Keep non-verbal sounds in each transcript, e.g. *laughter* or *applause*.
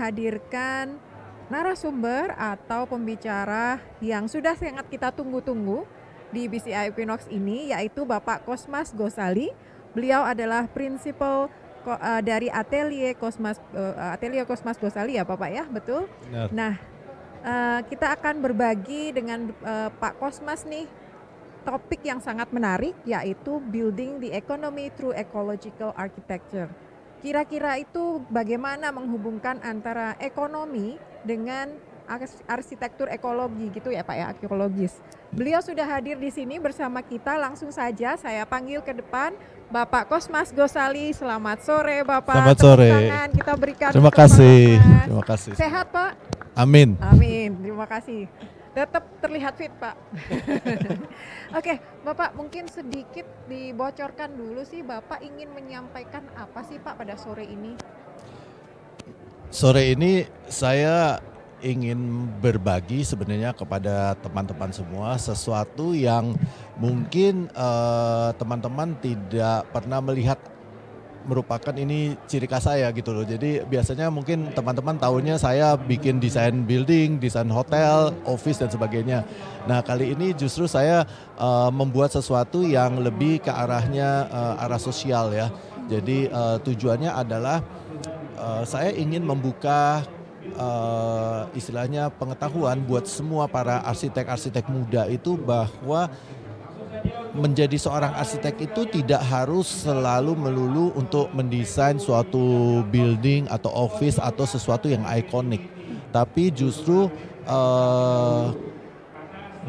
menghadirkan narasumber atau pembicara yang sudah sangat kita tunggu-tunggu di BCI Equinox ini yaitu Bapak Kosmas Gosali. Beliau adalah prinsipal eh, dari Atelier Kosmas eh, Atelier Kosmas Gosali ya Bapak ya, betul? Benar. Nah, eh, kita akan berbagi dengan Pak Kosmas nih topik yang sangat menarik yaitu building the economy through ecological architecture. Kira-kira itu bagaimana menghubungkan antara ekonomi dengan arsitektur ekologi gitu ya Pak ya, arkeologis. Beliau sudah hadir di sini bersama kita. Langsung saja saya panggil ke depan Bapak Kosmas Gosali. Selamat sore Bapak. Selamat sore. Tangan kita berikan. Terima kasih. Terima kasih. Sehat Pak. Amin. Amin. Terima kasih tetap terlihat fit pak. *laughs* Oke okay, bapak mungkin sedikit dibocorkan dulu sih bapak ingin menyampaikan apa sih pak pada sore ini? Sore ini saya ingin berbagi sebenarnya kepada teman-teman semua sesuatu yang mungkin eh, teman-teman uh, -teman tidak pernah melihat merupakan ini ciri khas saya gitu loh. Jadi biasanya mungkin teman-teman tahunya saya bikin desain building, desain hotel, office dan sebagainya. Nah kali ini justru saya uh, membuat sesuatu yang lebih ke arahnya uh, arah sosial ya. Jadi uh, tujuannya adalah uh, saya ingin membuka uh, istilahnya pengetahuan buat semua para arsitek-arsitek muda itu bahwa menjadi seorang arsitek itu tidak harus selalu melulu untuk mendesain suatu building atau office atau sesuatu yang ikonik, tapi justru uh,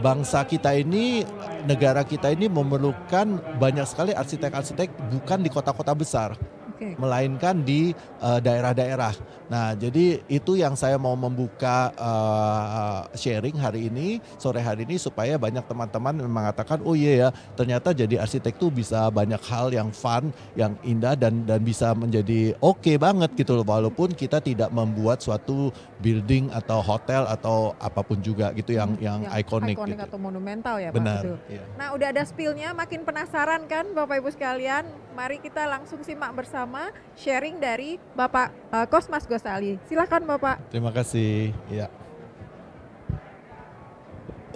bangsa kita ini, negara kita ini memerlukan banyak sekali arsitek-arsitek bukan di kota-kota besar okay. melainkan di eh, daerah-daerah. Nah, jadi itu yang saya mau membuka uh, sharing hari ini, sore hari ini supaya banyak teman-teman mengatakan, oh iya ya, ternyata jadi arsitek tuh bisa banyak hal yang fun, yang indah dan dan bisa menjadi oke okay banget gitu loh, walaupun kita tidak membuat suatu building atau hotel atau apapun juga gitu yang hmm, yang, yang ikonik. gitu. atau monumental ya Benar, Pak. Benar. Iya. Nah, udah ada spillnya, makin penasaran kan Bapak Ibu sekalian? Mari kita langsung simak bersama sama sharing dari Bapak uh, Kosmas Gosali. Silakan Bapak. Terima kasih. Ya.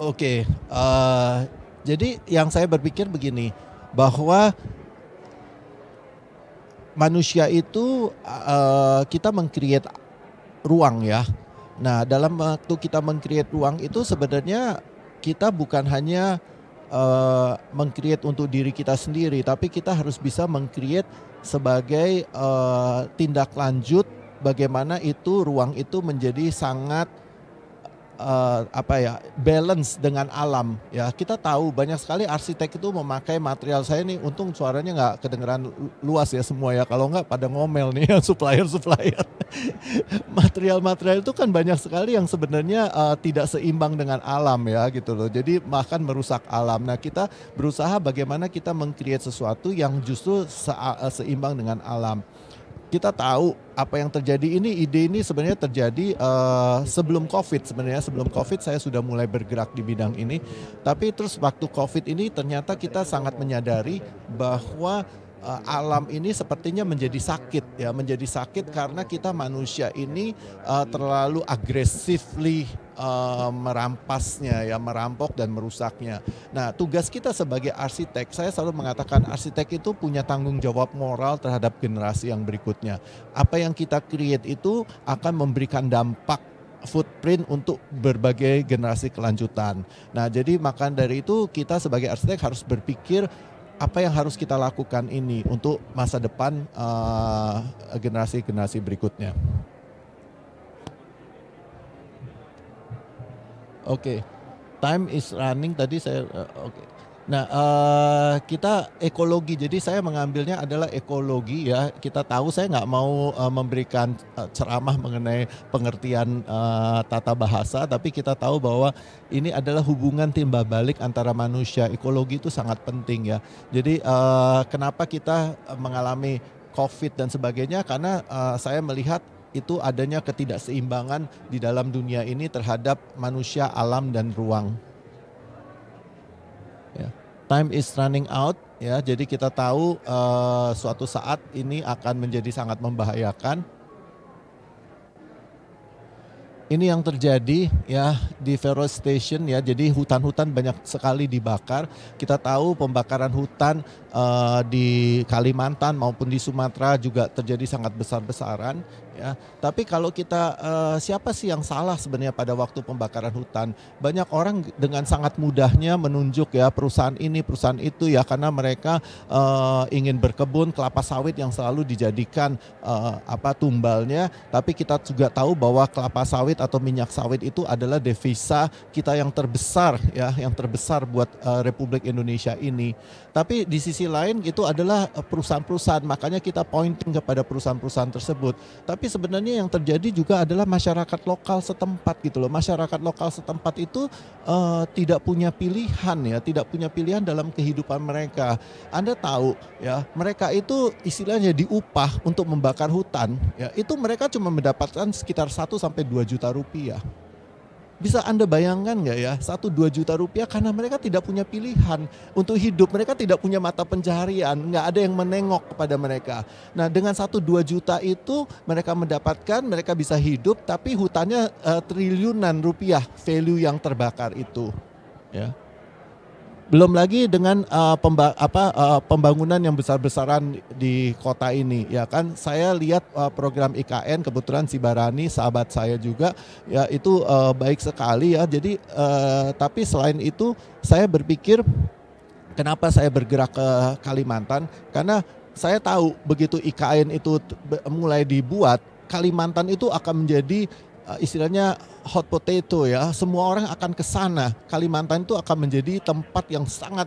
Oke, okay, uh, eh, jadi yang saya berpikir begini bahwa manusia itu uh, kita mengkreat ruang ya. Nah, dalam waktu kita mengkreat ruang itu sebenarnya kita bukan hanya uh, mengcreate untuk diri kita sendiri, tapi kita harus bisa mengkreat sebagai uh, tindak lanjut bagaimana itu ruang itu menjadi sangat uh, apa ya balance dengan alam ya kita tahu banyak sekali arsitek itu memakai material saya ini untung suaranya nggak kedengeran luas ya semua ya kalau nggak pada ngomel nih *laughs* ya supplier supplier material-material itu kan banyak sekali yang sebenarnya uh, tidak seimbang dengan alam ya gitu loh jadi bahkan merusak alam nah kita berusaha bagaimana kita mengcreate sesuatu yang justru se eh, seimbang dengan alam kita tahu apa yang terjadi ini ide ini sebenarnya terjadi uh, sebelum covid sebenarnya sebelum covid saya sudah mulai bergerak di bidang ini tapi terus waktu covid ini ternyata kita sangat menyadari bahwa uh, alam ini sepertinya menjadi sakit ya, menjadi sakit karena kita manusia ini uh, terlalu agresifly uh, merampasnya ya, merampok dan merusaknya. Nah, tugas kita sebagai arsitek, saya selalu mengatakan arsitek itu punya tanggung jawab moral terhadap generasi yang berikutnya. Apa yang kita create itu akan memberikan dampak footprint untuk berbagai generasi kelanjutan. Nah, jadi makan dari itu kita sebagai arsitek harus berpikir apa yang harus kita lakukan ini untuk masa depan eh, generasi-generasi uh, berikutnya. Oke, okay. time is running. Tadi saya uh, oke. Okay. Nah, uh, kita ekologi. Jadi saya mengambilnya adalah ekologi ya. Kita tahu saya nggak mau uh, memberikan uh, ceramah mengenai pengertian uh, tata bahasa, tapi kita tahu bahwa ini adalah hubungan timbal balik antara manusia. Ekologi itu sangat penting ya. Jadi uh, kenapa kita mengalami COVID dan sebagainya? Karena uh, saya melihat itu adanya ketidakseimbangan di dalam dunia ini terhadap manusia, alam dan ruang time is running out ya jadi kita tahu uh, suatu saat ini akan menjadi sangat membahayakan ini yang terjadi ya di Station ya jadi hutan-hutan banyak sekali dibakar kita tahu pembakaran hutan uh, di Kalimantan maupun di Sumatera juga terjadi sangat besar-besaran ya. Tapi kalau kita uh, siapa sih yang salah sebenarnya pada waktu pembakaran hutan? Banyak orang dengan sangat mudahnya menunjuk ya perusahaan ini, perusahaan itu ya karena mereka uh, ingin berkebun kelapa sawit yang selalu dijadikan uh, apa tumbalnya, tapi kita juga tahu bahwa kelapa sawit atau minyak sawit itu adalah devisa kita yang terbesar ya, yang terbesar buat uh, Republik Indonesia ini. Tapi di sisi lain itu adalah eh, perusahaan-perusahaan, makanya kita pointing kepada perusahaan-perusahaan tersebut. Tapi sebenarnya yang terjadi juga adalah masyarakat lokal setempat gitu loh. Masyarakat lokal setempat itu uh, tidak punya pilihan ya, tidak punya pilihan dalam kehidupan mereka. Anda tahu ya, mereka itu istilahnya diupah untuk membakar hutan ya. Itu mereka cuma mendapatkan sekitar 1 sampai 2 juta rupiah. Bisa Anda bayangkan nggak ya, satu dua juta rupiah karena mereka tidak punya pilihan untuk hidup. Mereka tidak punya mata pencaharian, nggak ada yang menengok kepada mereka. Nah dengan satu dua juta itu mereka mendapatkan, mereka bisa hidup, tapi hutannya uh, triliunan rupiah value yang terbakar itu. Ya belum lagi dengan uh, pemba apa uh, pembangunan yang besar-besaran di kota ini ya kan saya lihat uh, program IKN kebetulan si Barani sahabat saya juga ya itu uh, baik sekali ya jadi uh, tapi selain itu saya berpikir kenapa saya bergerak ke Kalimantan karena saya tahu begitu IKN itu mulai dibuat Kalimantan itu akan menjadi Eh, istilahnya hot potato ya. Semua orang akan ke sana. Kalimantan itu akan menjadi tempat yang sangat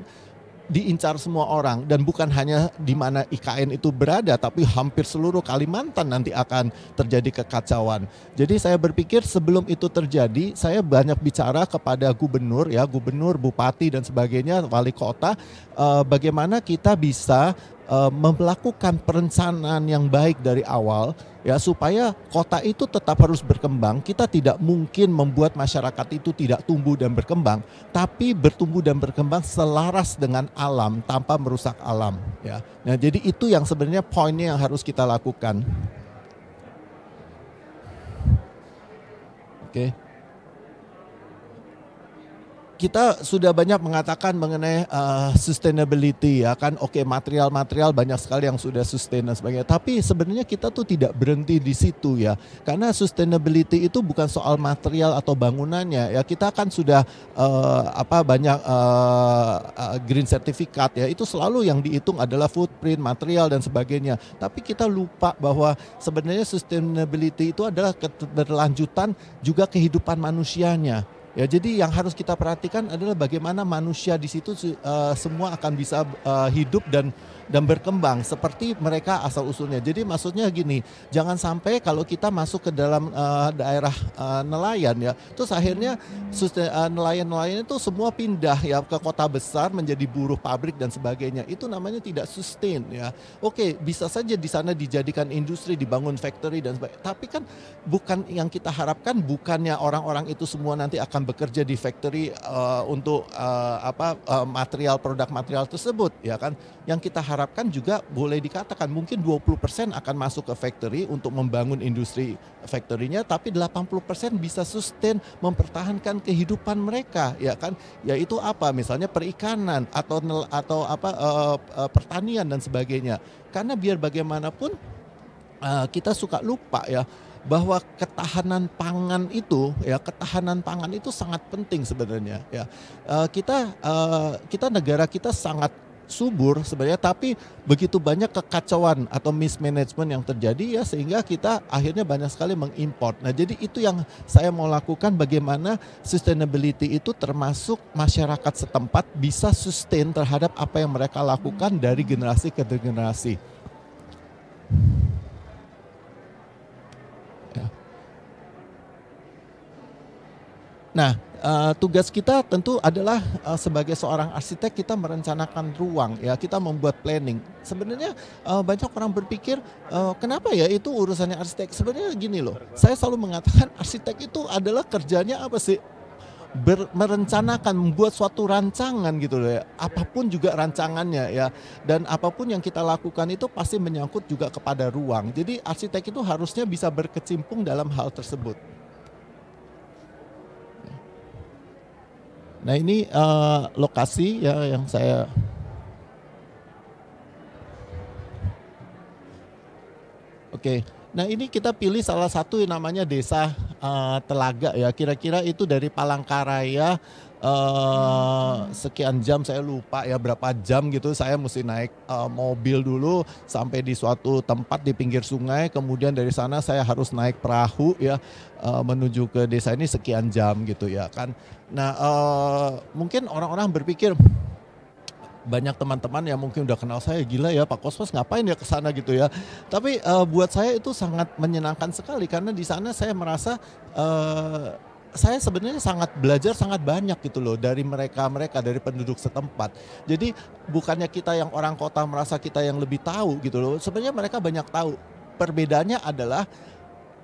diincar semua orang dan bukan hanya di mana IKN itu berada tapi hampir seluruh Kalimantan nanti akan terjadi kekacauan. Jadi saya berpikir sebelum itu terjadi saya banyak bicara kepada gubernur ya, gubernur, bupati dan sebagainya, wali kota eh, bagaimana kita bisa uh, eh, melakukan perencanaan yang baik dari awal ya supaya kota itu tetap harus berkembang. Kita tidak mungkin membuat masyarakat itu tidak tumbuh dan berkembang, tapi bertumbuh dan berkembang selaras dengan alam tanpa merusak alam ya. Nah, jadi itu yang sebenarnya poinnya yang harus kita lakukan. Oke. Okay kita sudah banyak mengatakan mengenai uh, sustainability ya kan oke okay, material-material banyak sekali yang sudah sustain dan sebagainya tapi sebenarnya kita tuh tidak berhenti di situ ya karena sustainability itu bukan soal material atau bangunannya ya kita kan sudah uh, apa banyak uh, uh, green certificate ya itu selalu yang dihitung adalah footprint material dan sebagainya tapi kita lupa bahwa sebenarnya sustainability itu adalah keberlanjutan juga kehidupan manusianya Ya, jadi yang harus kita perhatikan adalah bagaimana manusia di situ uh, semua akan bisa uh, hidup dan dan berkembang seperti mereka asal usulnya. Jadi maksudnya gini, jangan sampai kalau kita masuk ke dalam uh, daerah uh, nelayan ya, terus akhirnya uh, nelayan-nelayan itu semua pindah ya ke kota besar menjadi buruh pabrik dan sebagainya. Itu namanya tidak sustain ya. Oke, bisa saja di sana dijadikan industri, dibangun factory dan sebagainya. Tapi kan bukan yang kita harapkan bukannya orang-orang itu semua nanti akan bekerja di factory uh, untuk uh, apa uh, material produk material tersebut ya kan. Yang kita harapkan harapkan juga boleh dikatakan mungkin 20% akan masuk ke factory untuk membangun industri factory-nya tapi 80% bisa sustain mempertahankan kehidupan mereka ya kan yaitu apa misalnya perikanan atau atau apa uh, uh, pertanian dan sebagainya karena biar bagaimanapun uh, kita suka lupa ya bahwa ketahanan pangan itu ya ketahanan pangan itu sangat penting sebenarnya ya uh, kita uh, kita negara kita sangat subur sebenarnya tapi begitu banyak kekacauan atau mismanagement yang terjadi ya sehingga kita akhirnya banyak sekali mengimport. Nah, jadi itu yang saya mau lakukan bagaimana sustainability itu termasuk masyarakat setempat bisa sustain terhadap apa yang mereka lakukan dari generasi ke generasi. Ya. Nah, Uh, tugas kita tentu adalah uh, sebagai seorang arsitek kita merencanakan ruang ya kita membuat planning sebenarnya uh, banyak orang berpikir uh, kenapa ya itu urusannya arsitek sebenarnya gini loh saya selalu mengatakan arsitek itu adalah kerjanya apa sih ber, merencanakan membuat suatu rancangan gitu loh ya. Apapun juga rancangannya ya dan apapun yang kita lakukan itu pasti menyangkut juga kepada ruang. Jadi arsitek itu harusnya bisa berkecimpung dalam hal tersebut. Nah ini uh, lokasi ya yang saya Oke, okay. nah ini kita pilih salah satu yang namanya desa uh, telaga ya. Kira-kira itu dari Palangkaraya Uh, sekian jam saya lupa ya berapa jam gitu saya mesti naik uh, mobil dulu sampai di suatu tempat di pinggir sungai kemudian dari sana saya harus naik perahu ya uh, menuju ke desa ini sekian jam gitu ya kan nah uh, mungkin orang-orang berpikir banyak teman-teman yang mungkin udah kenal saya gila ya Pak Kosmos ngapain ya ke sana gitu ya. Tapi uh, buat saya itu sangat menyenangkan sekali karena di sana saya merasa uh, saya sebenarnya sangat belajar sangat banyak gitu loh dari mereka-mereka dari penduduk setempat. Jadi bukannya kita yang orang kota merasa kita yang lebih tahu gitu loh. Sebenarnya mereka banyak tahu. Perbedaannya adalah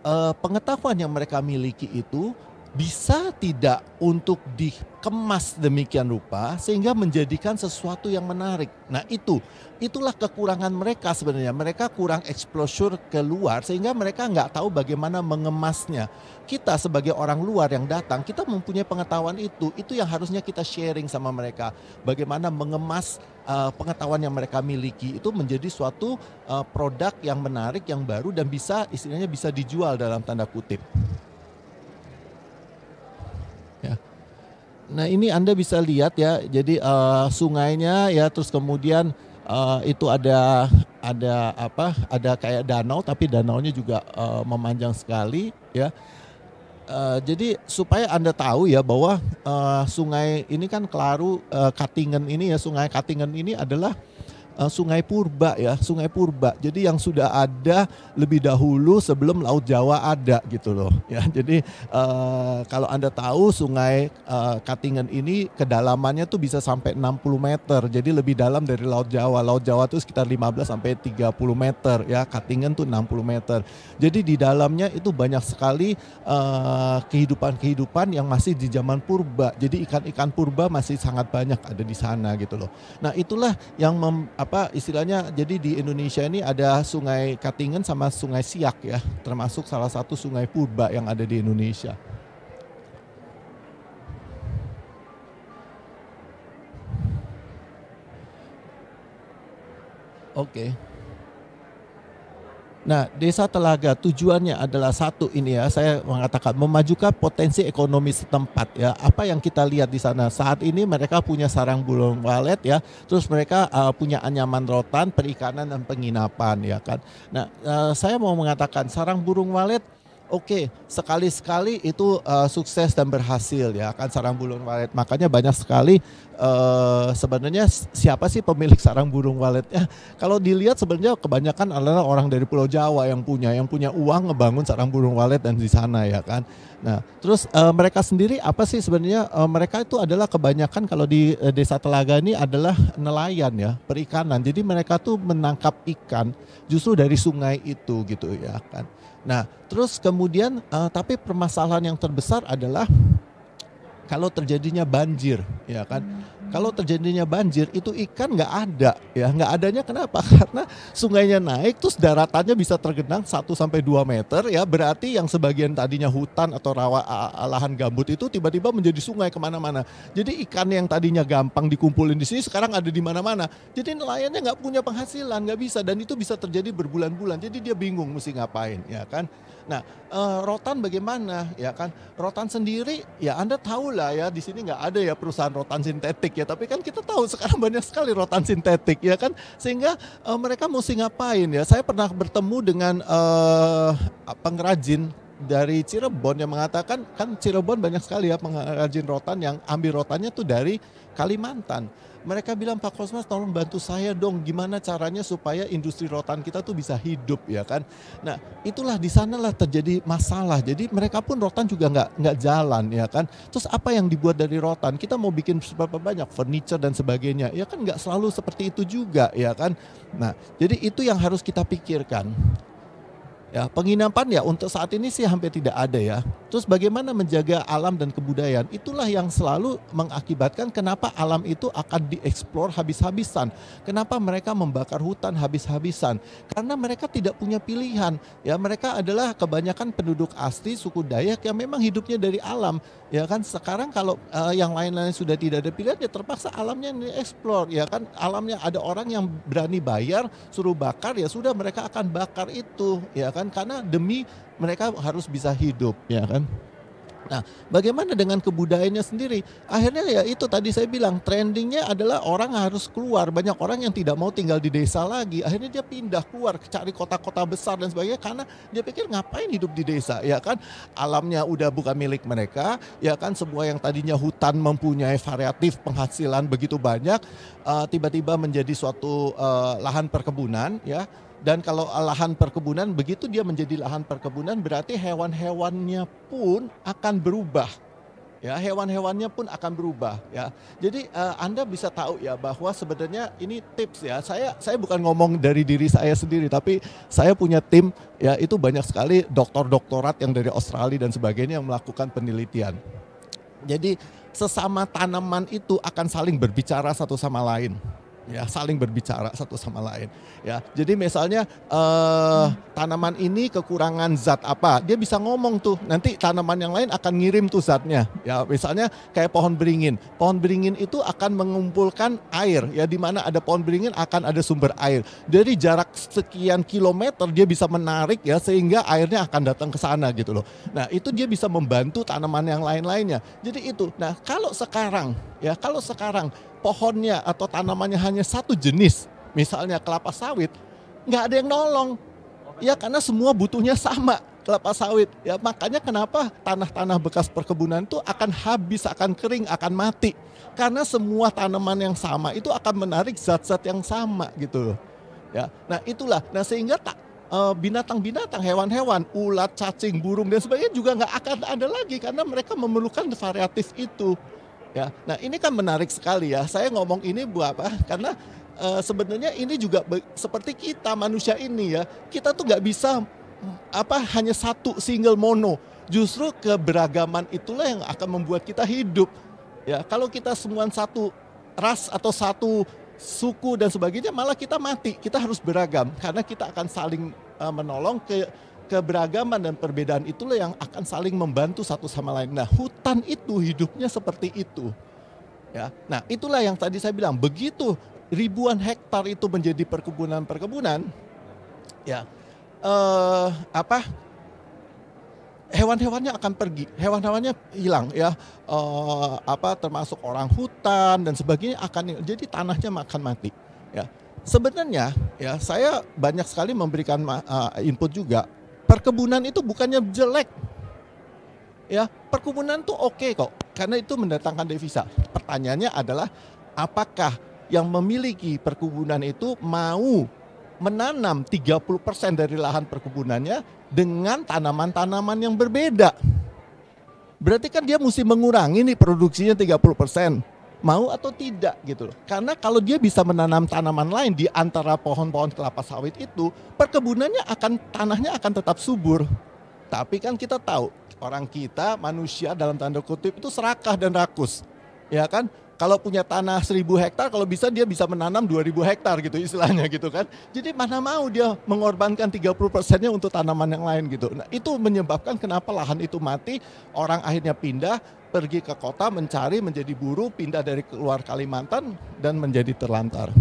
uh, pengetahuan yang mereka miliki itu bisa tidak untuk dikemas demikian rupa sehingga menjadikan sesuatu yang menarik. Nah, itu itulah kekurangan mereka sebenarnya. Mereka kurang exposure keluar sehingga mereka nggak tahu bagaimana mengemasnya. Kita sebagai orang luar yang datang, kita mempunyai pengetahuan itu. Itu yang harusnya kita sharing sama mereka. Bagaimana mengemas uh, pengetahuan yang mereka miliki itu menjadi suatu uh, produk yang menarik, yang baru dan bisa istilahnya bisa dijual dalam tanda kutip. Nah ini Anda bisa lihat ya, jadi uh, sungainya ya, terus kemudian uh, itu ada ada apa? Ada kayak danau, tapi danaunya juga uh, memanjang sekali ya. Uh, jadi supaya anda tahu ya bahwa uh, sungai ini kan Kelaru uh, Katingen ini ya sungai Katingen ini adalah uh, Sungai Purba ya, Sungai Purba. Jadi yang sudah ada lebih dahulu sebelum Laut Jawa ada gitu loh. *laughs* Ya, jadi uh, kalau Anda tahu Sungai uh, Katingan ini kedalamannya tuh bisa sampai 60 meter. Jadi lebih dalam dari Laut Jawa. Laut Jawa tuh sekitar 15 sampai 30 meter ya, Katingan tuh 60 meter. Jadi di dalamnya itu banyak sekali kehidupan-kehidupan uh, yang masih di zaman purba. Jadi ikan-ikan purba masih sangat banyak ada di sana gitu loh. Nah, itulah yang mem, apa istilahnya jadi di Indonesia ini ada sungai Katingen sama sungai Siak ya termasuk salah satu sungai purba yang ada di Indonesia. Oke. Okay. Nah, desa telaga tujuannya adalah satu ini ya, saya mengatakan memajukan potensi ekonomi setempat ya. Apa yang kita lihat di sana saat ini mereka punya sarang burung walet ya, terus mereka uh, punya anyaman rotan, perikanan dan penginapan ya kan. Nah, uh, saya mau mengatakan sarang burung walet Oke, okay, sekali-sekali itu uh, sukses dan berhasil ya kan sarang burung walet. Makanya banyak sekali uh, sebenarnya siapa sih pemilik sarang burung waletnya? *laughs* Kalau dilihat sebenarnya kebanyakan adalah orang dari Pulau Jawa yang punya, yang punya uang ngebangun sarang burung walet dan di sana ya kan. Nah, terus uh, mereka sendiri apa sih sebenarnya uh, mereka itu adalah kebanyakan kalau di uh, Desa Telaga ini adalah nelayan ya, perikanan. Jadi mereka tuh menangkap ikan justru dari sungai itu gitu ya kan. Nah, terus kemudian uh, tapi permasalahan yang terbesar adalah kalau terjadinya banjir, ya kan? Hmm. Kalau terjadinya banjir itu ikan nggak ada ya nggak adanya kenapa? *laughs* Karena sungainya naik terus daratannya bisa tergenang 1 sampai dua meter ya berarti yang sebagian tadinya hutan atau rawa lahan gambut itu tiba-tiba menjadi sungai kemana-mana. Jadi ikan yang tadinya gampang dikumpulin di sini sekarang ada di mana-mana. Jadi nelayannya nggak punya penghasilan nggak bisa dan itu bisa terjadi berbulan-bulan. Jadi dia bingung mesti ngapain ya kan? Nah, uh, rotan bagaimana ya kan? Rotan sendiri ya Anda tahu lah ya di sini nggak ada ya perusahaan rotan sintetik ya, tapi kan kita tahu sekarang *laughs* banyak sekali rotan sintetik ya kan, sehingga uh, mereka mesti ngapain ya? Saya pernah bertemu dengan uh, pengrajin dari Cirebon yang mengatakan kan Cirebon banyak sekali ya pengrajin rotan yang ambil rotannya tuh dari Kalimantan mereka bilang Pak Kosmas tolong bantu saya dong gimana caranya supaya industri rotan kita tuh bisa hidup ya kan. Nah itulah di sanalah terjadi masalah. Jadi mereka pun rotan juga nggak nggak jalan ya kan. Terus apa yang dibuat dari rotan? Kita mau bikin seberapa banyak furniture dan sebagainya. Ya kan nggak selalu seperti itu juga ya kan. Nah jadi itu yang harus kita pikirkan. Ya, penginapan ya untuk saat ini sih hampir tidak ada ya. Terus bagaimana menjaga alam dan kebudayaan? Itulah yang selalu mengakibatkan kenapa alam itu akan dieksplor habis-habisan. Kenapa mereka membakar hutan habis-habisan? Karena mereka tidak punya pilihan. Ya, mereka adalah kebanyakan penduduk asli suku Dayak yang memang hidupnya dari alam. Ya kan sekarang kalau uh, yang lain-lain sudah tidak ada pilihan ya terpaksa alamnya dieksplor ya kan alamnya ada orang yang berani bayar suruh bakar ya sudah mereka akan bakar itu ya kan kan karena demi mereka harus bisa hidup ya kan Nah, bagaimana dengan kebudayaannya sendiri? Akhirnya ya itu tadi saya bilang trendingnya adalah orang harus keluar. Banyak orang yang tidak mau tinggal di desa lagi. Akhirnya dia pindah keluar, cari kota-kota besar dan sebagainya karena dia pikir ngapain hidup di desa, ya kan? Alamnya udah bukan milik mereka, ya kan? semua yang tadinya hutan mempunyai variatif penghasilan begitu banyak, eh, tiba-tiba uh, menjadi suatu uh, lahan perkebunan, ya dan kalau lahan perkebunan, begitu dia menjadi lahan perkebunan, berarti hewan-hewannya pun akan berubah. Ya, hewan-hewannya pun akan berubah. Ya, jadi uh, Anda bisa tahu ya bahwa sebenarnya ini tips ya. Saya saya bukan ngomong dari diri saya sendiri, tapi saya punya tim ya itu banyak sekali doktor-doktorat yang dari Australia dan sebagainya yang melakukan penelitian. Jadi sesama tanaman itu akan saling berbicara satu sama lain ya saling berbicara satu sama lain ya jadi misalnya uh, tanaman ini kekurangan zat apa dia bisa ngomong tuh nanti tanaman yang lain akan ngirim tuh zatnya ya misalnya kayak pohon beringin pohon beringin itu akan mengumpulkan air ya di mana ada pohon beringin akan ada sumber air dari jarak sekian kilometer dia bisa menarik ya sehingga airnya akan datang ke sana gitu loh nah itu dia bisa membantu tanaman yang lain lainnya jadi itu nah kalau sekarang ya kalau sekarang pohonnya atau tanamannya hanya satu jenis, misalnya kelapa sawit, nggak ada yang nolong. Ya karena semua butuhnya sama kelapa sawit. Ya makanya kenapa tanah-tanah bekas perkebunan itu akan habis, akan kering, akan mati. Karena semua tanaman yang sama itu akan menarik zat-zat yang sama gitu Ya. Nah, itulah. Nah, sehingga tak eh, binatang-binatang, hewan-hewan, ulat, cacing, burung dan sebagainya juga nggak akan ada lagi karena mereka memerlukan variatif itu. Ya, nah ini kan menarik sekali ya. Saya ngomong ini buat apa? Karena uh, sebenarnya ini juga seperti kita manusia ini ya. Kita tuh nggak bisa mm, apa hanya satu single mono. Justru keberagaman itulah yang akan membuat kita hidup. Ya, kalau kita semua satu ras atau satu suku dan sebagainya malah kita mati. Kita harus beragam karena kita akan saling uh, menolong ke keberagaman dan perbedaan itulah yang akan saling membantu satu sama lain. Nah, hutan itu hidupnya seperti itu. Ya. Nah, itulah yang tadi saya bilang, begitu ribuan hektar itu menjadi perkebunan-perkebunan, ya. Eh, apa? hewan-hewannya akan pergi, hewan-hewannya hilang ya, e, apa termasuk orang hutan dan sebagainya akan jadi tanahnya makan mati ya. Sebenarnya ya saya banyak sekali memberikan eh, input juga perkebunan itu bukannya jelek. Ya, perkebunan tuh oke okay kok karena itu mendatangkan devisa. Pertanyaannya adalah apakah yang memiliki perkebunan itu mau menanam 30% dari lahan perkebunannya dengan tanaman-tanaman yang berbeda. Berarti kan dia mesti mengurangi nih produksinya persen mau atau tidak gitu loh. Karena kalau dia bisa menanam tanaman lain di antara pohon-pohon kelapa sawit itu, perkebunannya akan tanahnya akan tetap subur. Tapi kan kita tahu orang kita manusia dalam tanda kutip itu serakah dan rakus. Ya kan? Kalau punya tanah 1000 hektar kalau bisa dia bisa menanam 2000 hektar gitu istilahnya gitu kan. Jadi mana mau dia mengorbankan 30 persennya untuk tanaman yang lain gitu. Nah, itu menyebabkan kenapa lahan itu mati, orang akhirnya pindah pergi ke kota mencari menjadi buruh, pindah dari keluar Kalimantan dan menjadi terlantar.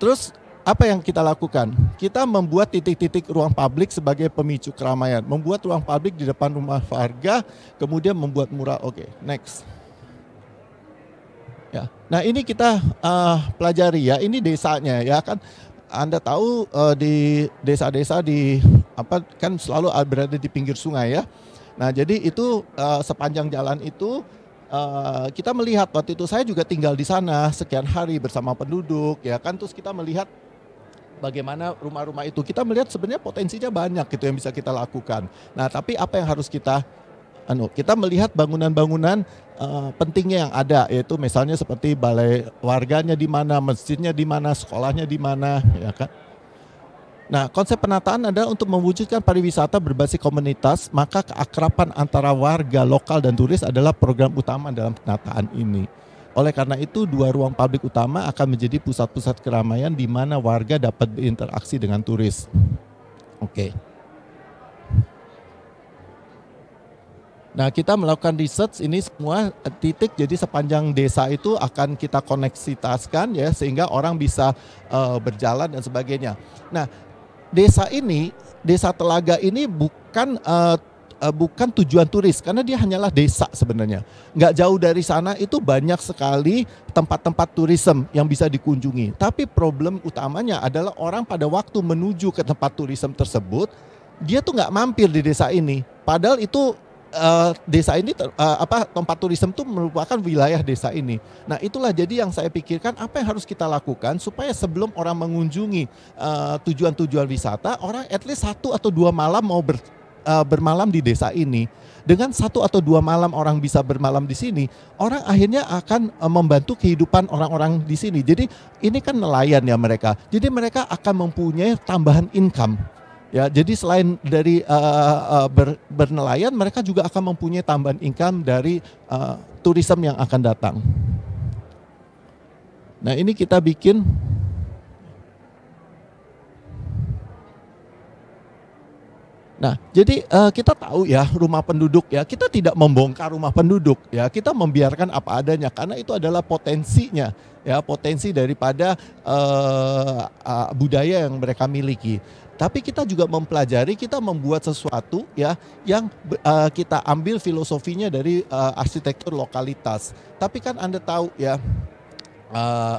Terus apa yang kita lakukan? Kita membuat titik-titik ruang publik sebagai pemicu keramaian, membuat ruang publik di depan rumah warga, kemudian membuat murah. Oke, okay, next. Ya, nah ini kita uh, pelajari ya. Ini desanya ya kan. Anda tahu uh, di desa-desa di apa kan selalu berada di pinggir sungai ya. Nah jadi itu uh, sepanjang jalan itu uh, kita melihat waktu itu saya juga tinggal di sana sekian hari bersama penduduk ya kan terus kita melihat bagaimana rumah-rumah itu kita melihat sebenarnya potensinya banyak gitu yang bisa kita lakukan. Nah, tapi apa yang harus kita anu kita melihat bangunan-bangunan uh, pentingnya yang ada yaitu misalnya seperti balai warganya di mana, masjidnya di mana, sekolahnya di mana ya kan. Nah, konsep penataan adalah untuk mewujudkan pariwisata berbasis komunitas, maka keakrapan antara warga lokal dan turis adalah program utama dalam penataan ini. Oleh karena itu, dua ruang publik utama akan menjadi pusat-pusat keramaian di mana warga dapat berinteraksi dengan turis. Oke. Okay. Nah, kita melakukan research ini semua titik jadi sepanjang desa itu akan kita koneksitaskan ya sehingga orang bisa uh, berjalan dan sebagainya. Nah, desa ini, desa Telaga ini bukan uh, bukan tujuan turis karena dia hanyalah desa sebenarnya. Nggak jauh dari sana itu banyak sekali tempat-tempat turisme yang bisa dikunjungi. Tapi problem utamanya adalah orang pada waktu menuju ke tempat turisme tersebut, dia tuh nggak mampir di desa ini. Padahal itu uh, desa ini uh, apa tempat turisme itu merupakan wilayah desa ini. Nah, itulah jadi yang saya pikirkan apa yang harus kita lakukan supaya sebelum orang mengunjungi eh, tujuan-tujuan uh, wisata, orang at least satu atau dua malam mau ber, bermalam di desa ini. Dengan satu atau dua malam orang bisa bermalam di sini, orang akhirnya akan membantu kehidupan orang-orang di sini. Jadi ini kan nelayan ya mereka. Jadi mereka akan mempunyai tambahan income Ya, jadi selain dari uh, uh, ber, bernelayan, mereka juga akan mempunyai tambahan income dari uh, eh, tourism yang akan datang. Nah, ini kita bikin Nah, jadi uh, kita tahu ya rumah penduduk ya, kita tidak membongkar rumah penduduk ya, kita membiarkan apa adanya karena itu adalah potensinya ya, potensi daripada uh, uh, budaya yang mereka miliki tapi kita juga mempelajari, kita membuat sesuatu ya yang uh, kita ambil filosofinya dari uh, arsitektur lokalitas. Tapi kan Anda tahu ya uh,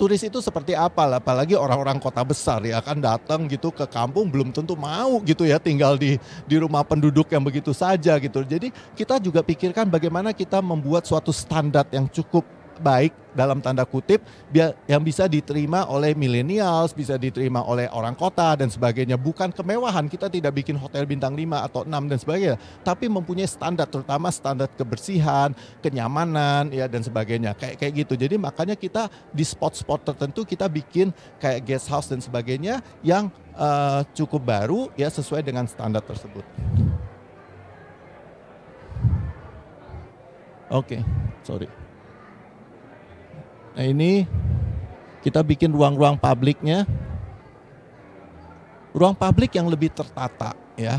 turis itu seperti apa apalagi orang-orang kota besar ya kan datang gitu ke kampung belum tentu mau gitu ya tinggal di di rumah penduduk yang begitu saja gitu. Jadi kita juga pikirkan bagaimana kita membuat suatu standar yang cukup baik dalam tanda kutip yang bisa diterima oleh milenials, bisa diterima oleh orang kota dan sebagainya. Bukan kemewahan, kita tidak bikin hotel bintang 5 atau 6 dan sebagainya, tapi mempunyai standar terutama standar kebersihan, kenyamanan ya dan sebagainya. Kayak kayak gitu. Jadi makanya kita di spot-spot tertentu kita bikin kayak guest house dan sebagainya yang uh, cukup baru ya sesuai dengan standar tersebut. Oke, okay, sorry. Nah ini kita bikin ruang-ruang publiknya. Ruang publik yang lebih tertata ya.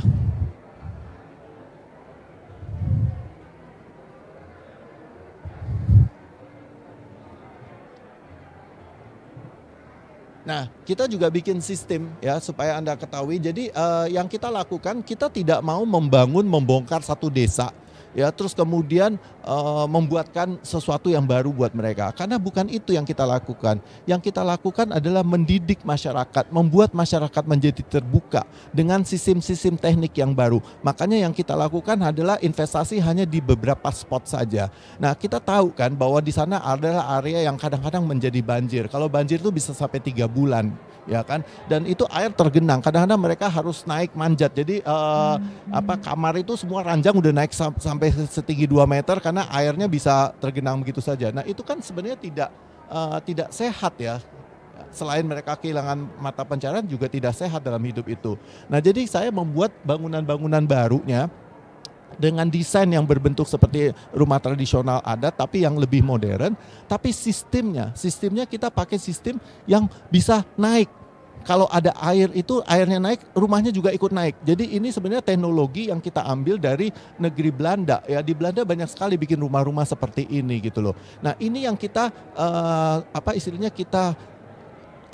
Nah, kita juga bikin sistem ya supaya Anda ketahui. Jadi uh, yang kita lakukan, kita tidak mau membangun membongkar satu desa ya terus kemudian uh, membuatkan sesuatu yang baru buat mereka karena bukan itu yang kita lakukan yang kita lakukan adalah mendidik masyarakat membuat masyarakat menjadi terbuka dengan sistem-sistem teknik yang baru makanya yang kita lakukan adalah investasi hanya di beberapa spot saja nah kita tahu kan bahwa di sana adalah area yang kadang-kadang menjadi banjir kalau banjir itu bisa sampai tiga bulan ya kan dan itu air tergenang kadang-kadang mereka harus naik manjat jadi uh, hmm. apa kamar itu semua ranjang udah naik sam sampai setinggi 2 meter karena airnya bisa tergenang begitu saja nah itu kan sebenarnya tidak uh, tidak sehat ya selain mereka kehilangan mata pencarian juga tidak sehat dalam hidup itu nah jadi saya membuat bangunan-bangunan barunya dengan desain yang berbentuk seperti rumah tradisional adat tapi yang lebih modern tapi sistemnya sistemnya kita pakai sistem yang bisa naik kalau ada air itu airnya naik rumahnya juga ikut naik jadi ini sebenarnya teknologi yang kita ambil dari negeri Belanda ya di Belanda banyak sekali bikin rumah-rumah seperti ini gitu loh nah ini yang kita uh, apa istilahnya kita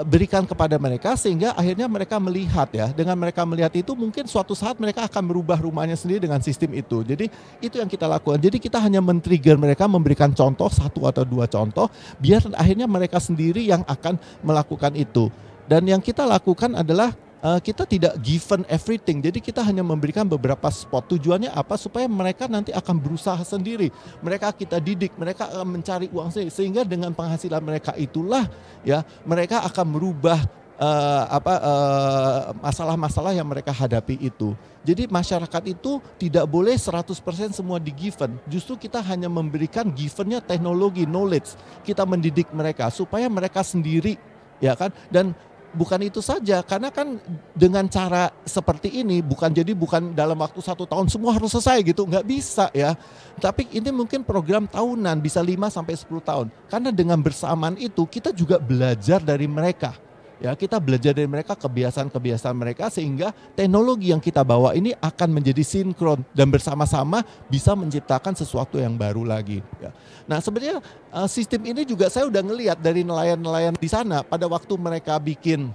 berikan kepada mereka sehingga akhirnya mereka melihat ya dengan mereka melihat itu mungkin suatu saat mereka akan merubah rumahnya sendiri dengan sistem itu jadi itu yang kita lakukan jadi kita hanya men-trigger mereka memberikan contoh satu atau dua contoh biar akhirnya mereka sendiri yang akan melakukan itu dan yang kita lakukan adalah uh, kita tidak given everything. Jadi kita hanya memberikan beberapa spot. Tujuannya apa? Supaya mereka nanti akan berusaha sendiri. Mereka kita didik, mereka akan mencari uang sendiri. Sehingga dengan penghasilan mereka itulah ya mereka akan merubah uh, apa masalah eh, masalah-masalah yang mereka hadapi itu. Jadi masyarakat itu tidak boleh 100% semua di given. Justru kita hanya memberikan givennya teknologi, knowledge. Kita mendidik mereka supaya mereka sendiri ya kan dan bukan itu saja karena kan dengan cara seperti ini bukan jadi bukan dalam waktu satu tahun semua harus selesai gitu nggak bisa ya tapi ini mungkin program tahunan bisa 5 sampai 10 tahun karena dengan bersamaan itu kita juga belajar dari mereka Ya, kita belajar dari mereka kebiasaan-kebiasaan mereka sehingga teknologi yang kita bawa ini akan menjadi sinkron dan bersama-sama bisa menciptakan sesuatu yang baru lagi. Ya. Nah, sebenarnya eh, sistem ini juga saya udah ngelihat dari nelayan-nelayan di sana pada waktu mereka bikin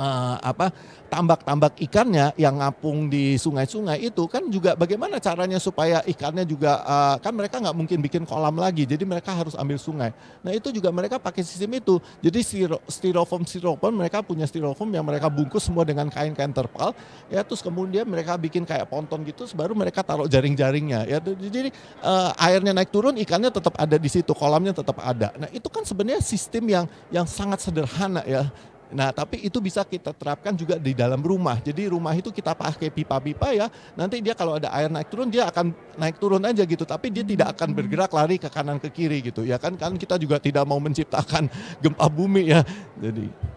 uh, apa tambak-tambak ikannya yang ngapung di sungai-sungai itu kan juga bagaimana caranya supaya ikannya juga uh, kan mereka nggak mungkin bikin kolam lagi jadi mereka harus ambil sungai nah itu juga mereka pakai sistem itu jadi styrofoam styrofoam mereka punya styrofoam yang mereka bungkus semua dengan kain-kain terpal ya terus kemudian mereka bikin kayak ponton gitu baru mereka taruh jaring-jaringnya ya jadi uh, airnya naik turun ikannya tetap ada di situ kolamnya tetap ada nah itu kan sebenarnya sistem yang yang sangat sederhana ya Nah, tapi itu bisa kita terapkan juga di dalam rumah. Jadi rumah itu kita pakai pipa-pipa ya. Nanti dia kalau ada air naik turun dia akan naik turun aja gitu, tapi dia tidak hmm. akan bergerak lari ke kanan ke kiri gitu. Ya kan kan kita juga tidak mau menciptakan *laughs* gempa bumi ya. Jadi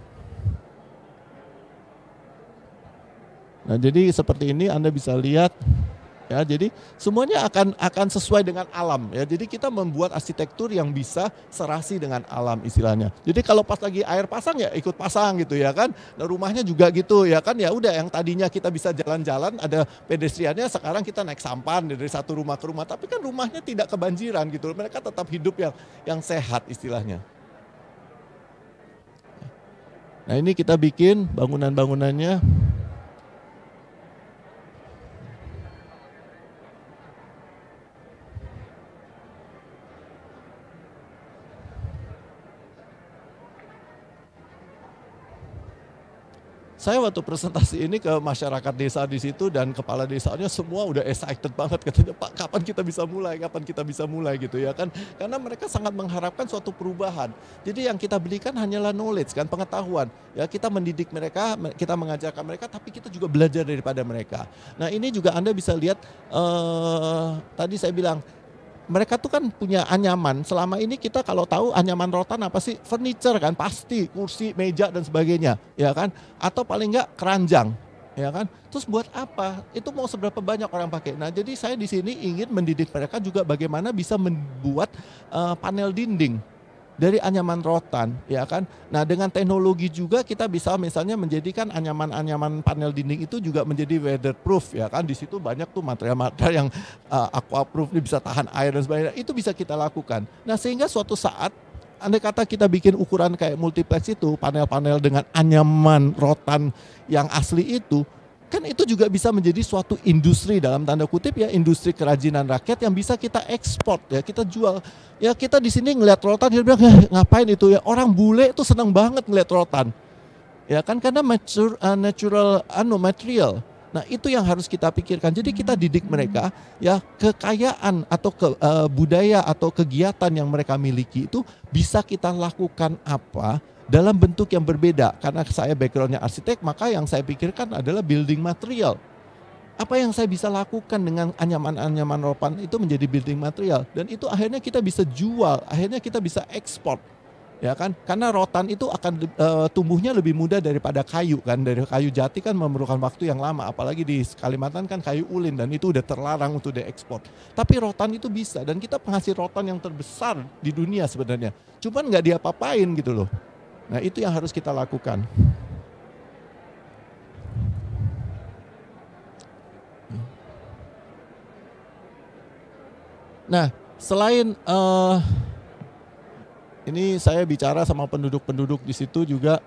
Nah, jadi seperti ini Anda bisa lihat ya jadi semuanya akan akan sesuai dengan alam ya jadi kita membuat arsitektur yang bisa serasi dengan alam istilahnya jadi kalau pas lagi air pasang ya ikut pasang gitu ya kan nah, rumahnya juga gitu ya kan ya udah yang tadinya kita bisa jalan-jalan ada pedestriannya sekarang kita naik sampan dari satu rumah ke rumah tapi kan rumahnya tidak kebanjiran gitu mereka tetap hidup yang yang sehat istilahnya Nah ini kita bikin bangunan-bangunannya Saya waktu presentasi ini ke masyarakat desa di situ dan kepala desanya semua udah excited banget katanya Pak kapan kita bisa mulai, kapan kita bisa mulai gitu ya kan. Karena mereka sangat mengharapkan suatu perubahan. Jadi yang kita belikan hanyalah knowledge kan, pengetahuan. Ya kita mendidik mereka, kita mengajarkan mereka tapi kita juga belajar daripada mereka. Nah, ini juga Anda bisa lihat eh, tadi saya bilang mereka tuh kan punya anyaman. Selama ini kita kalau tahu anyaman rotan apa sih? Furniture kan pasti, kursi, meja dan sebagainya, ya kan? Atau paling enggak keranjang, ya kan? Terus buat apa? Itu mau seberapa banyak orang pakai? Nah, jadi saya di sini ingin mendidik mereka juga bagaimana bisa membuat uh, panel dinding dari anyaman rotan, ya kan? Nah, dengan teknologi juga kita bisa misalnya menjadikan anyaman-anyaman panel dinding itu juga menjadi weatherproof, ya kan? Di situ banyak tuh material-material yang uh, aquaproof, bisa tahan air dan sebagainya. Itu bisa kita lakukan. Nah, sehingga suatu saat andai kata kita bikin ukuran kayak multiplex itu, panel-panel dengan anyaman rotan yang asli itu, kan itu juga bisa menjadi suatu industri dalam tanda kutip ya industri kerajinan rakyat yang bisa kita ekspor ya kita jual ya kita di sini ngelihat rotan dia bilang eh, ngapain itu ya orang bule itu senang banget ngelihat rotan ya kan karena mature, uh, natural anu material nah itu yang harus kita pikirkan jadi kita didik mereka ya kekayaan atau ke, uh, budaya atau kegiatan yang mereka miliki itu bisa kita lakukan apa dalam bentuk yang berbeda. Karena saya backgroundnya arsitek, maka yang saya pikirkan adalah building material. Apa yang saya bisa lakukan dengan anyaman-anyaman ropan itu menjadi building material dan itu akhirnya kita bisa jual, akhirnya kita bisa ekspor. Ya kan? Karena rotan itu akan e, tumbuhnya lebih mudah daripada kayu kan. Dari kayu jati kan memerlukan waktu yang lama, apalagi di Kalimantan kan kayu ulin dan itu udah terlarang untuk diekspor. Tapi rotan itu bisa dan kita penghasil rotan yang terbesar di dunia sebenarnya. Cuman nggak diapa-apain gitu loh. Nah, itu yang harus kita lakukan. Nah, selain uh, ini saya bicara sama penduduk-penduduk di situ juga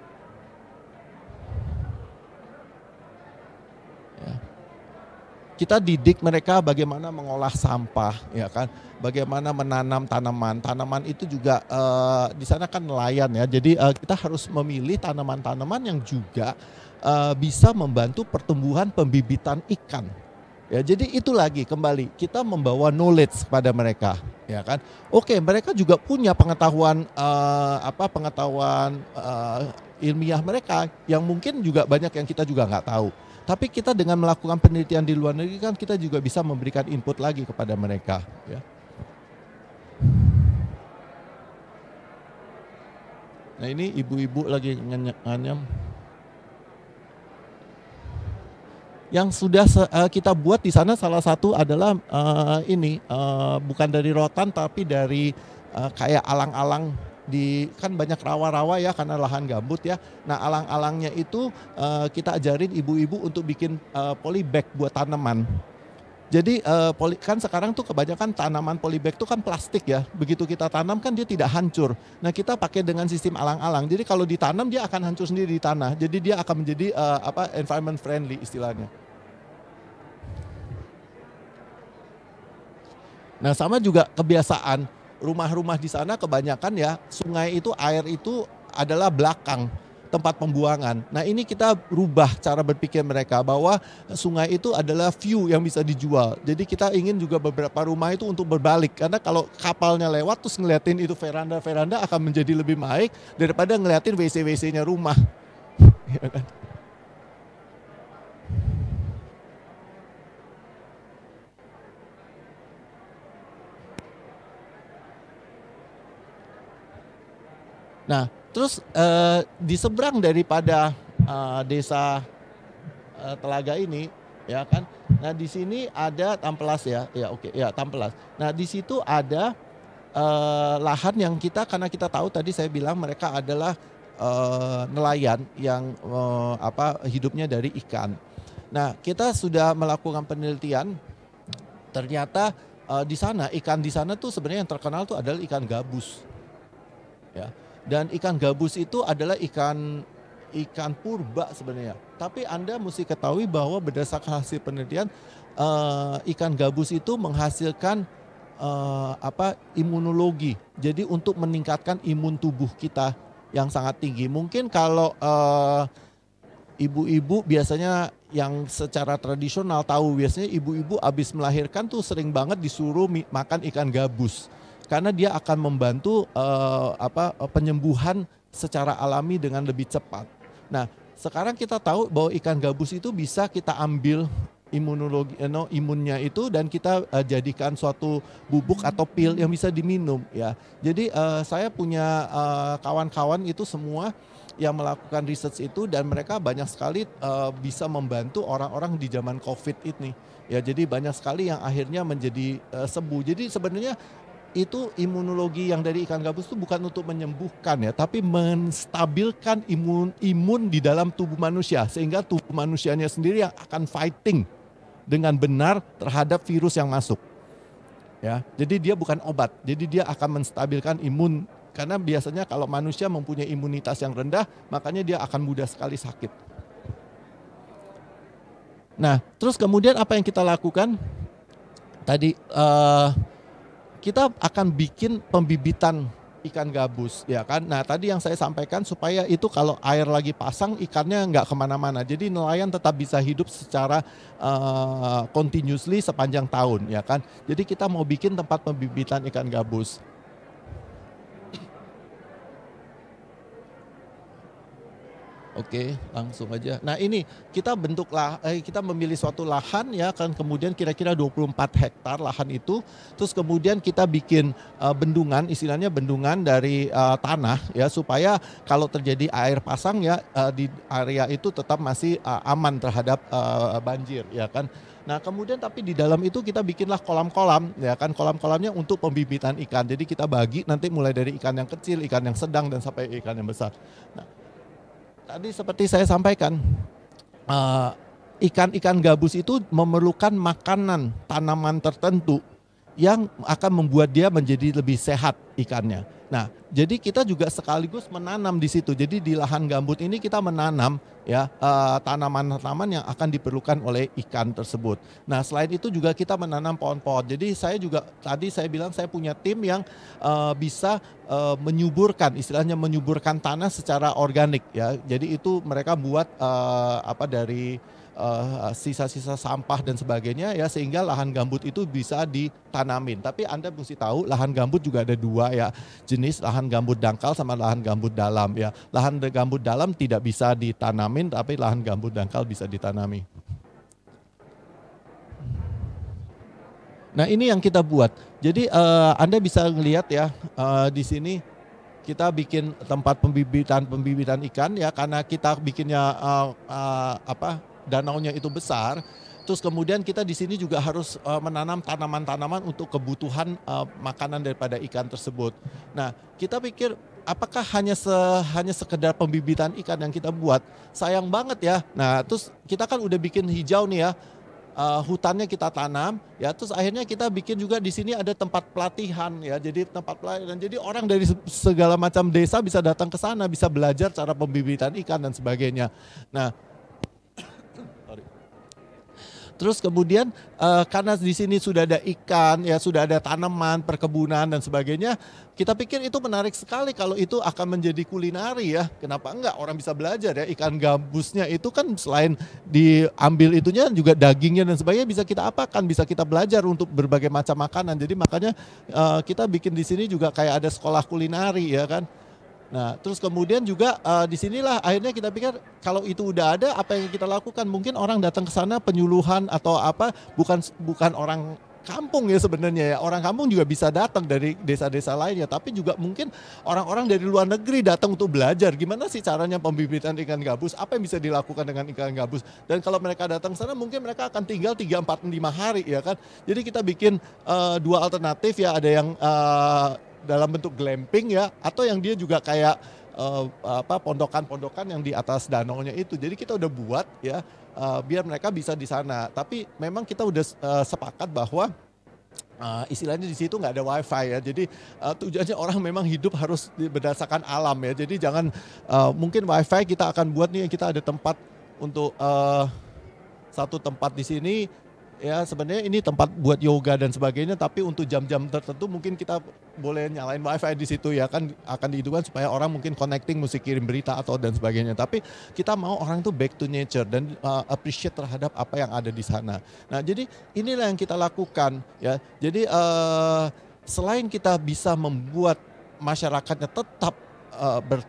kita didik mereka bagaimana mengolah sampah, ya kan? Bagaimana menanam tanaman. Tanaman itu juga uh, di sana kan nelayan ya. Jadi uh, kita harus memilih tanaman-tanaman yang juga uh, bisa membantu pertumbuhan pembibitan ikan. Ya, jadi itu lagi kembali kita membawa knowledge kepada mereka, ya kan? Oke, mereka juga punya pengetahuan uh, apa pengetahuan uh, ilmiah mereka yang mungkin juga banyak yang kita juga nggak tahu tapi kita dengan melakukan penelitian di luar negeri kan kita juga bisa memberikan input lagi kepada mereka. Ya. Nah ini ibu-ibu lagi nganyam. Yang sudah eh, kita buat di sana salah satu adalah uh, ini uh, bukan dari rotan tapi dari uh, kayak alang-alang di kan banyak rawa-rawa ya karena lahan gambut ya. Nah alang-alangnya itu uh, kita ajarin ibu-ibu untuk bikin uh, eh, polybag buat tanaman. Jadi uh, eh, poly, kan sekarang tuh kebanyakan tanaman polybag tuh kan plastik ya. Begitu kita tanam kan dia tidak hancur. Nah kita pakai dengan sistem alang-alang. Jadi kalau ditanam dia akan hancur sendiri di tanah. Jadi dia akan menjadi uh, apa environment friendly istilahnya. Nah sama juga kebiasaan rumah-rumah di sana kebanyakan ya sungai itu air itu adalah belakang tempat pembuangan. Nah ini kita rubah cara berpikir mereka bahwa sungai itu adalah view yang bisa dijual. Jadi kita ingin juga beberapa rumah itu untuk berbalik karena kalau kapalnya lewat terus ngeliatin itu veranda-veranda akan menjadi lebih baik daripada ngeliatin WC-WC-nya rumah. *laughs* Iya kan? Nah, terus uh, di seberang daripada uh, desa uh, Telaga ini, ya kan? Nah, di sini ada Tampelas ya. Ya, oke, okay. ya Tampelas. Nah, di situ ada uh, lahan yang kita karena kita tahu tadi saya bilang mereka adalah uh, nelayan yang uh, apa hidupnya dari ikan. Nah, kita sudah melakukan penelitian ternyata uh, di sana ikan di sana tuh sebenarnya yang terkenal tuh adalah ikan gabus. Ya. Dan ikan gabus itu adalah ikan ikan purba sebenarnya. Tapi Anda mesti ketahui bahwa berdasarkan hasil penelitian uh, ikan gabus itu menghasilkan uh, apa imunologi. Jadi untuk meningkatkan imun tubuh kita yang sangat tinggi. Mungkin kalau ibu eh, ibu-ibu biasanya yang secara tradisional tahu biasanya ibu-ibu habis melahirkan tuh sering banget disuruh makan ikan gabus karena dia akan membantu uh, apa eh, penyembuhan secara alami dengan lebih cepat. Nah, sekarang kita tahu bahwa ikan gabus itu bisa kita ambil imunologi know, eh, imunnya itu dan kita uh, jadikan suatu bubuk atau pil yang bisa diminum ya. Jadi uh, saya punya kawan-kawan uh, itu semua yang melakukan riset itu dan mereka banyak sekali uh, bisa membantu orang-orang di zaman Covid ini. Ya, jadi banyak sekali yang akhirnya menjadi uh, sembuh. Jadi sebenarnya itu imunologi yang dari ikan gabus itu bukan untuk menyembuhkan ya, tapi menstabilkan imun imun di dalam tubuh manusia sehingga tubuh manusianya sendiri yang akan fighting dengan benar terhadap virus yang masuk. Ya, jadi dia bukan obat. Jadi dia akan menstabilkan imun karena biasanya kalau manusia mempunyai imunitas yang rendah, makanya dia akan mudah sekali sakit. Nah, terus kemudian apa yang kita lakukan? Tadi uh, kita akan bikin pembibitan ikan gabus ya kan. Nah tadi yang saya sampaikan supaya itu kalau air lagi pasang ikannya nggak kemana-mana. Jadi nelayan tetap bisa hidup secara uh, continuously sepanjang tahun ya kan. Jadi kita mau bikin tempat pembibitan ikan gabus. Oke, langsung aja. Nah ini kita bentuk eh, kita memilih suatu lahan ya kan kemudian kira-kira 24 hektar lahan itu, terus kemudian kita bikin uh, bendungan, istilahnya bendungan dari uh, tanah ya supaya kalau terjadi air pasang ya uh, di area itu tetap masih uh, aman terhadap uh, banjir ya kan. Nah, kemudian tapi di dalam itu kita bikinlah kolam-kolam, ya kan kolam-kolamnya untuk pembibitan ikan. Jadi kita bagi nanti mulai dari ikan yang kecil, ikan yang sedang dan sampai ikan yang besar. Nah, Tadi seperti saya sampaikan, eh, ikan-ikan gabus itu memerlukan makanan tanaman tertentu yang akan membuat dia menjadi lebih sehat ikannya. Nah, jadi kita juga sekaligus menanam di situ. Jadi di lahan gambut ini kita menanam ya eh, tanaman-tanaman yang akan diperlukan oleh ikan tersebut. Nah, selain itu juga kita menanam pohon-pohon. Jadi saya juga tadi saya bilang saya punya tim yang uh, bisa uh, menyuburkan, istilahnya menyuburkan tanah secara organik ya. Jadi itu mereka buat uh, apa dari Eh, sisa-sisa uh, sampah dan sebagainya ya sehingga lahan gambut itu bisa ditanamin. Tapi Anda mesti tahu lahan gambut juga ada dua ya jenis lahan gambut dangkal sama lahan gambut dalam ya. Lahan gambut dalam tidak bisa ditanamin tapi lahan gambut dangkal bisa ditanami. Nah ini yang kita buat. Jadi uh, Anda bisa melihat ya uh, di sini kita bikin tempat pembibitan pembibitan ikan ya karena kita bikinnya uh, uh, apa danaunya itu besar, terus kemudian kita di sini juga harus uh, menanam tanaman-tanaman untuk kebutuhan uh, makanan daripada ikan tersebut. Nah, kita pikir apakah hanya se hanya sekedar pembibitan ikan yang kita buat? Sayang banget ya. Nah, terus kita kan udah bikin hijau nih ya. Uh, hutannya kita tanam ya terus akhirnya kita bikin juga di sini ada tempat pelatihan ya jadi tempat pelatihan jadi orang dari segala macam desa bisa datang ke sana bisa belajar cara pembibitan ikan dan sebagainya nah Terus kemudian uh, karena di sini sudah ada ikan, ya sudah ada tanaman, perkebunan dan sebagainya, kita pikir itu menarik sekali kalau itu akan menjadi kulinari ya. Kenapa enggak orang bisa belajar ya ikan gabusnya itu kan selain diambil itunya juga dagingnya dan sebagainya bisa kita apakan, bisa kita belajar untuk berbagai macam makanan. Jadi makanya uh, kita bikin di sini juga kayak ada sekolah kulinari ya kan. Nah, terus kemudian juga uh, sinilah akhirnya kita pikir kalau itu udah ada, apa yang kita lakukan? Mungkin orang datang ke sana penyuluhan atau apa? Bukan bukan orang kampung ya sebenarnya ya orang kampung juga bisa datang dari desa-desa lain ya tapi juga mungkin orang-orang dari luar negeri datang untuk belajar gimana sih caranya pembibitan ikan gabus apa yang bisa dilakukan dengan ikan gabus dan kalau mereka datang ke sana mungkin mereka akan tinggal 3 4 5 hari ya kan jadi kita bikin uh, dua alternatif ya ada yang uh, dalam bentuk glamping ya atau yang dia juga kayak uh, apa pondokan-pondokan yang di atas danaunya itu. Jadi kita udah buat ya uh, biar mereka bisa di sana. Tapi memang kita udah uh, sepakat bahwa uh, istilahnya di situ nggak ada wifi ya jadi uh, tujuannya orang memang hidup harus berdasarkan alam ya jadi jangan uh, mungkin wifi kita akan buat nih kita ada tempat untuk uh, satu tempat di sini ya sebenarnya ini tempat buat yoga dan sebagainya tapi untuk jam-jam tertentu mungkin kita boleh nyalain wifi di situ ya kan akan dihidupkan supaya orang mungkin connecting musik kirim berita atau dan sebagainya tapi kita mau orang itu back to nature dan uh, appreciate terhadap apa yang ada di sana nah jadi inilah yang kita lakukan ya jadi uh, selain kita bisa membuat masyarakatnya tetap uh, ber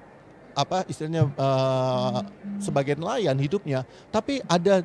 apa istilahnya uh, sebagai nelayan hidupnya tapi ada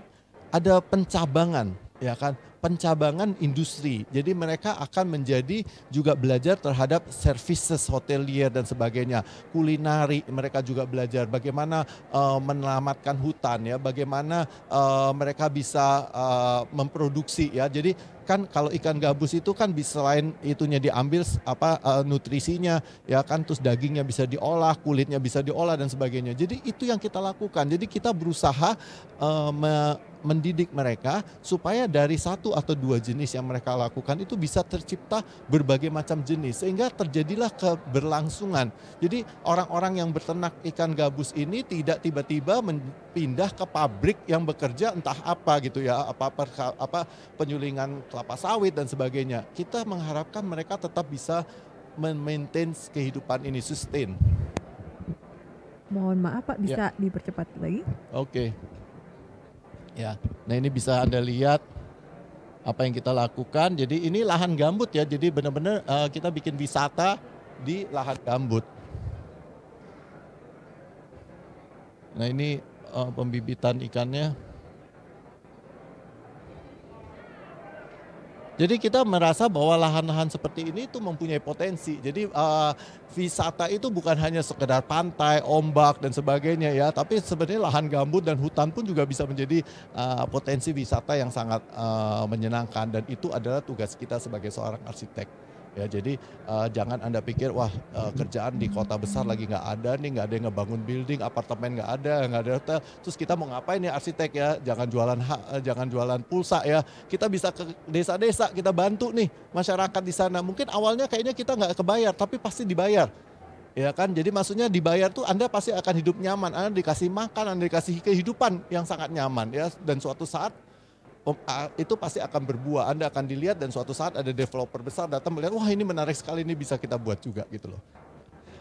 ada pencabangan ya kan pencabangan industri. Jadi mereka akan menjadi juga belajar terhadap services hotelier dan sebagainya, kulinari mereka juga belajar bagaimana uh, menyelamatkan hutan ya, bagaimana uh, mereka bisa uh, memproduksi ya. Jadi kan kalau ikan gabus itu kan bisa selain itunya diambil apa uh, nutrisinya ya kan terus dagingnya bisa diolah, kulitnya bisa diolah dan sebagainya. Jadi itu yang kita lakukan. Jadi kita berusaha uh, me mendidik mereka supaya dari satu atau dua jenis yang mereka lakukan itu bisa tercipta berbagai macam jenis sehingga terjadilah keberlangsungan. Jadi orang-orang yang bertenak ikan gabus ini tidak tiba-tiba pindah ke pabrik yang bekerja entah apa gitu ya, apa apa, apa penyulingan kelapa sawit dan sebagainya. Kita mengharapkan mereka tetap bisa maintain kehidupan ini sustain. Mohon maaf Pak, ya. bisa ya. dipercepat lagi? Oke. Okay. Ya, nah ini bisa Anda lihat apa yang kita lakukan. Jadi ini lahan gambut ya, jadi benar-benar uh, kita bikin wisata di lahan gambut. Nah ini uh, pembibitan ikannya. Jadi kita merasa bahwa lahan-lahan seperti ini itu mempunyai potensi. Jadi uh, wisata itu bukan hanya sekedar pantai, ombak dan sebagainya ya, tapi sebenarnya lahan gambut dan hutan pun juga bisa menjadi uh, potensi wisata yang sangat uh, menyenangkan dan itu adalah tugas kita sebagai seorang arsitek. Ya, jadi uh, jangan Anda pikir wah uh, kerjaan di kota besar lagi nggak ada nih, nggak ada yang ngebangun building, apartemen nggak ada, nggak ada hotel. Terus kita mau ngapain ya arsitek ya? Jangan jualan hak, eh, jangan jualan pulsa ya. Kita bisa ke desa-desa, kita bantu nih masyarakat di sana. Mungkin awalnya kayaknya kita nggak kebayar, tapi pasti dibayar. Ya kan, jadi maksudnya dibayar tuh Anda pasti akan hidup nyaman, Anda dikasih makan, Anda dikasih kehidupan yang sangat nyaman ya dan suatu saat itu pasti akan berbuah. Anda akan dilihat dan suatu saat ada developer besar datang melihat, wah ini menarik sekali, ini bisa kita buat juga gitu loh.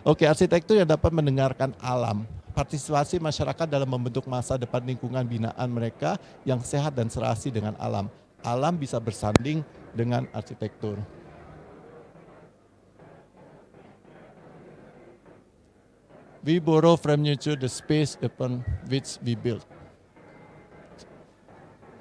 Oke, arsitektur yang dapat mendengarkan alam, partisipasi masyarakat dalam membentuk masa depan lingkungan binaan mereka yang sehat dan serasi dengan alam. Alam bisa bersanding dengan arsitektur. We borrow from nature the space upon which we build.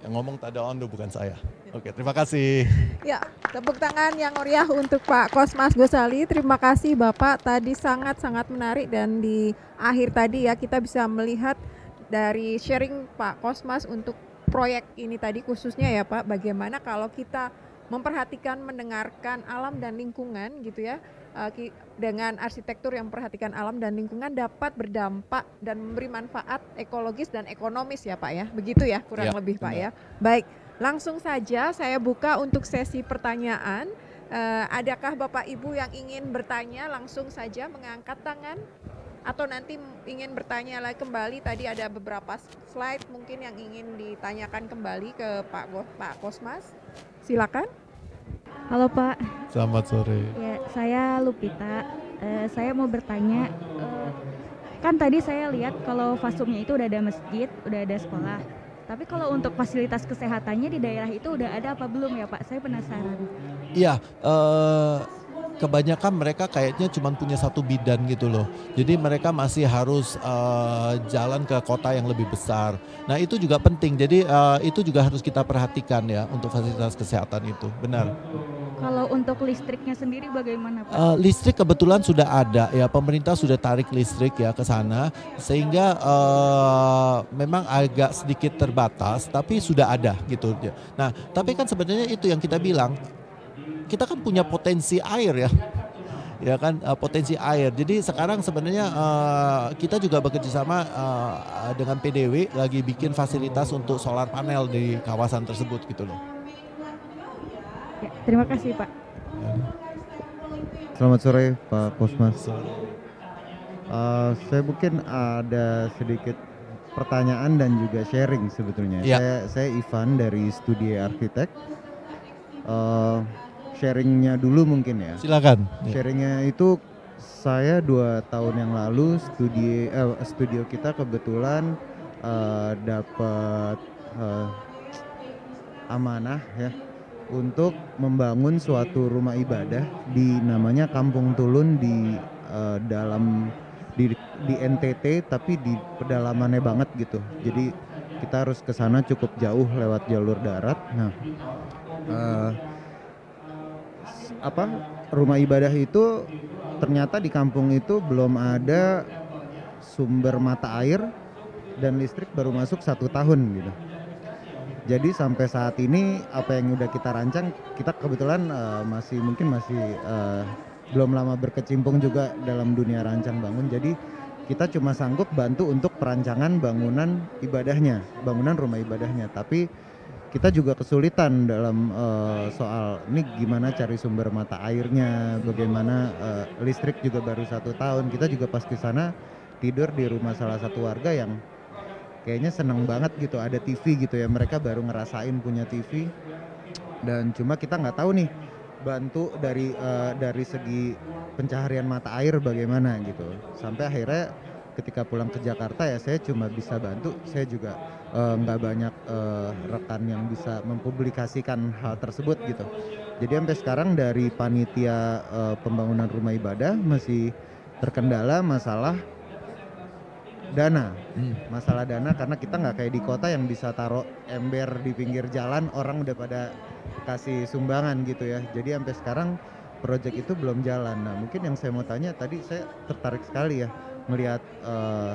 Yang ngomong tada ondo bukan saya. Oke, terima kasih. Ya, tepuk tangan yang meriah untuk Pak Kosmas Gosali. Terima kasih Bapak tadi sangat-sangat menarik dan di akhir tadi ya kita bisa melihat dari sharing Pak Kosmas untuk proyek ini tadi khususnya ya Pak, bagaimana kalau kita memperhatikan mendengarkan alam dan lingkungan gitu ya Eh, dengan arsitektur yang memperhatikan alam dan lingkungan dapat berdampak dan memberi manfaat ekologis dan ekonomis ya Pak ya. Begitu ya kurang ya, lebih benar. Pak ya. Baik, langsung saja saya buka untuk sesi pertanyaan. Eh, adakah Bapak Ibu yang ingin bertanya langsung saja mengangkat tangan atau nanti ingin bertanya lagi kembali tadi ada beberapa slide mungkin yang ingin ditanyakan kembali ke Pak Pak Kosmas. Silakan. Halo Pak. Selamat sore. Ya, saya Lupita. Uh, saya mau bertanya, uh, kan tadi saya lihat kalau Fasumnya itu udah ada masjid, udah ada sekolah. Tapi kalau untuk fasilitas kesehatannya di daerah itu udah ada apa belum ya Pak? Saya penasaran. Iya, uh, kebanyakan mereka kayaknya cuma punya satu bidan gitu loh. Jadi mereka masih harus uh, jalan ke kota yang lebih besar. Nah itu juga penting. Jadi uh, itu juga harus kita perhatikan ya untuk fasilitas kesehatan itu. Benar. Kalau untuk listriknya sendiri bagaimana Pak? Uh, listrik kebetulan sudah ada ya, pemerintah sudah tarik listrik ya ke sana sehingga uh, memang agak sedikit terbatas tapi sudah ada gitu. Nah, tapi kan sebenarnya itu yang kita bilang kita kan punya potensi air ya ya kan eh, potensi air. Jadi sekarang sebenarnya uh, kita juga bekerja sama uh, dengan PDW lagi bikin fasilitas untuk solar panel di kawasan tersebut gitu loh. Ya, terima kasih Pak. Selamat sore Pak Posmas. Uh, eh, saya mungkin ada sedikit pertanyaan dan juga sharing sebetulnya. Ya. Saya, saya Ivan dari Studi Arsitek. Uh, sharingnya dulu mungkin ya. Silakan. Ya. Sharingnya itu saya dua tahun yang lalu studi uh, studio kita kebetulan uh, dapat uh, amanah ya untuk membangun suatu rumah ibadah di namanya Kampung Tulun di uh, dalam di, di NTT tapi di pedalamannya banget gitu. Jadi kita harus ke sana cukup jauh lewat jalur darat. Nah, uh, apa rumah ibadah itu ternyata di kampung itu belum ada sumber mata air dan listrik baru masuk satu tahun gitu jadi sampai saat ini apa yang udah kita rancang, kita kebetulan uh, masih mungkin masih uh, belum lama berkecimpung juga dalam dunia rancang bangun. Jadi kita cuma sanggup bantu untuk perancangan bangunan ibadahnya, bangunan rumah ibadahnya. Tapi kita juga kesulitan dalam uh, soal ini gimana cari sumber mata airnya, bagaimana uh, listrik juga baru satu tahun. Kita juga pas ke sana tidur di rumah salah satu warga yang kayaknya seneng banget gitu ada TV gitu ya mereka baru ngerasain punya TV dan cuma kita nggak tahu nih bantu dari uh, dari segi pencaharian mata air bagaimana gitu sampai akhirnya ketika pulang ke Jakarta ya saya cuma bisa bantu saya juga eh, nggak uh, banyak uh, rekan yang bisa mempublikasikan hal tersebut gitu jadi sampai sekarang dari panitia uh, pembangunan rumah ibadah masih terkendala masalah dana hmm. masalah dana karena kita nggak kayak di kota yang bisa taruh ember di pinggir jalan orang udah pada kasih sumbangan gitu ya jadi sampai sekarang proyek itu belum jalan nah mungkin yang saya mau tanya tadi saya tertarik sekali ya melihat uh, eh,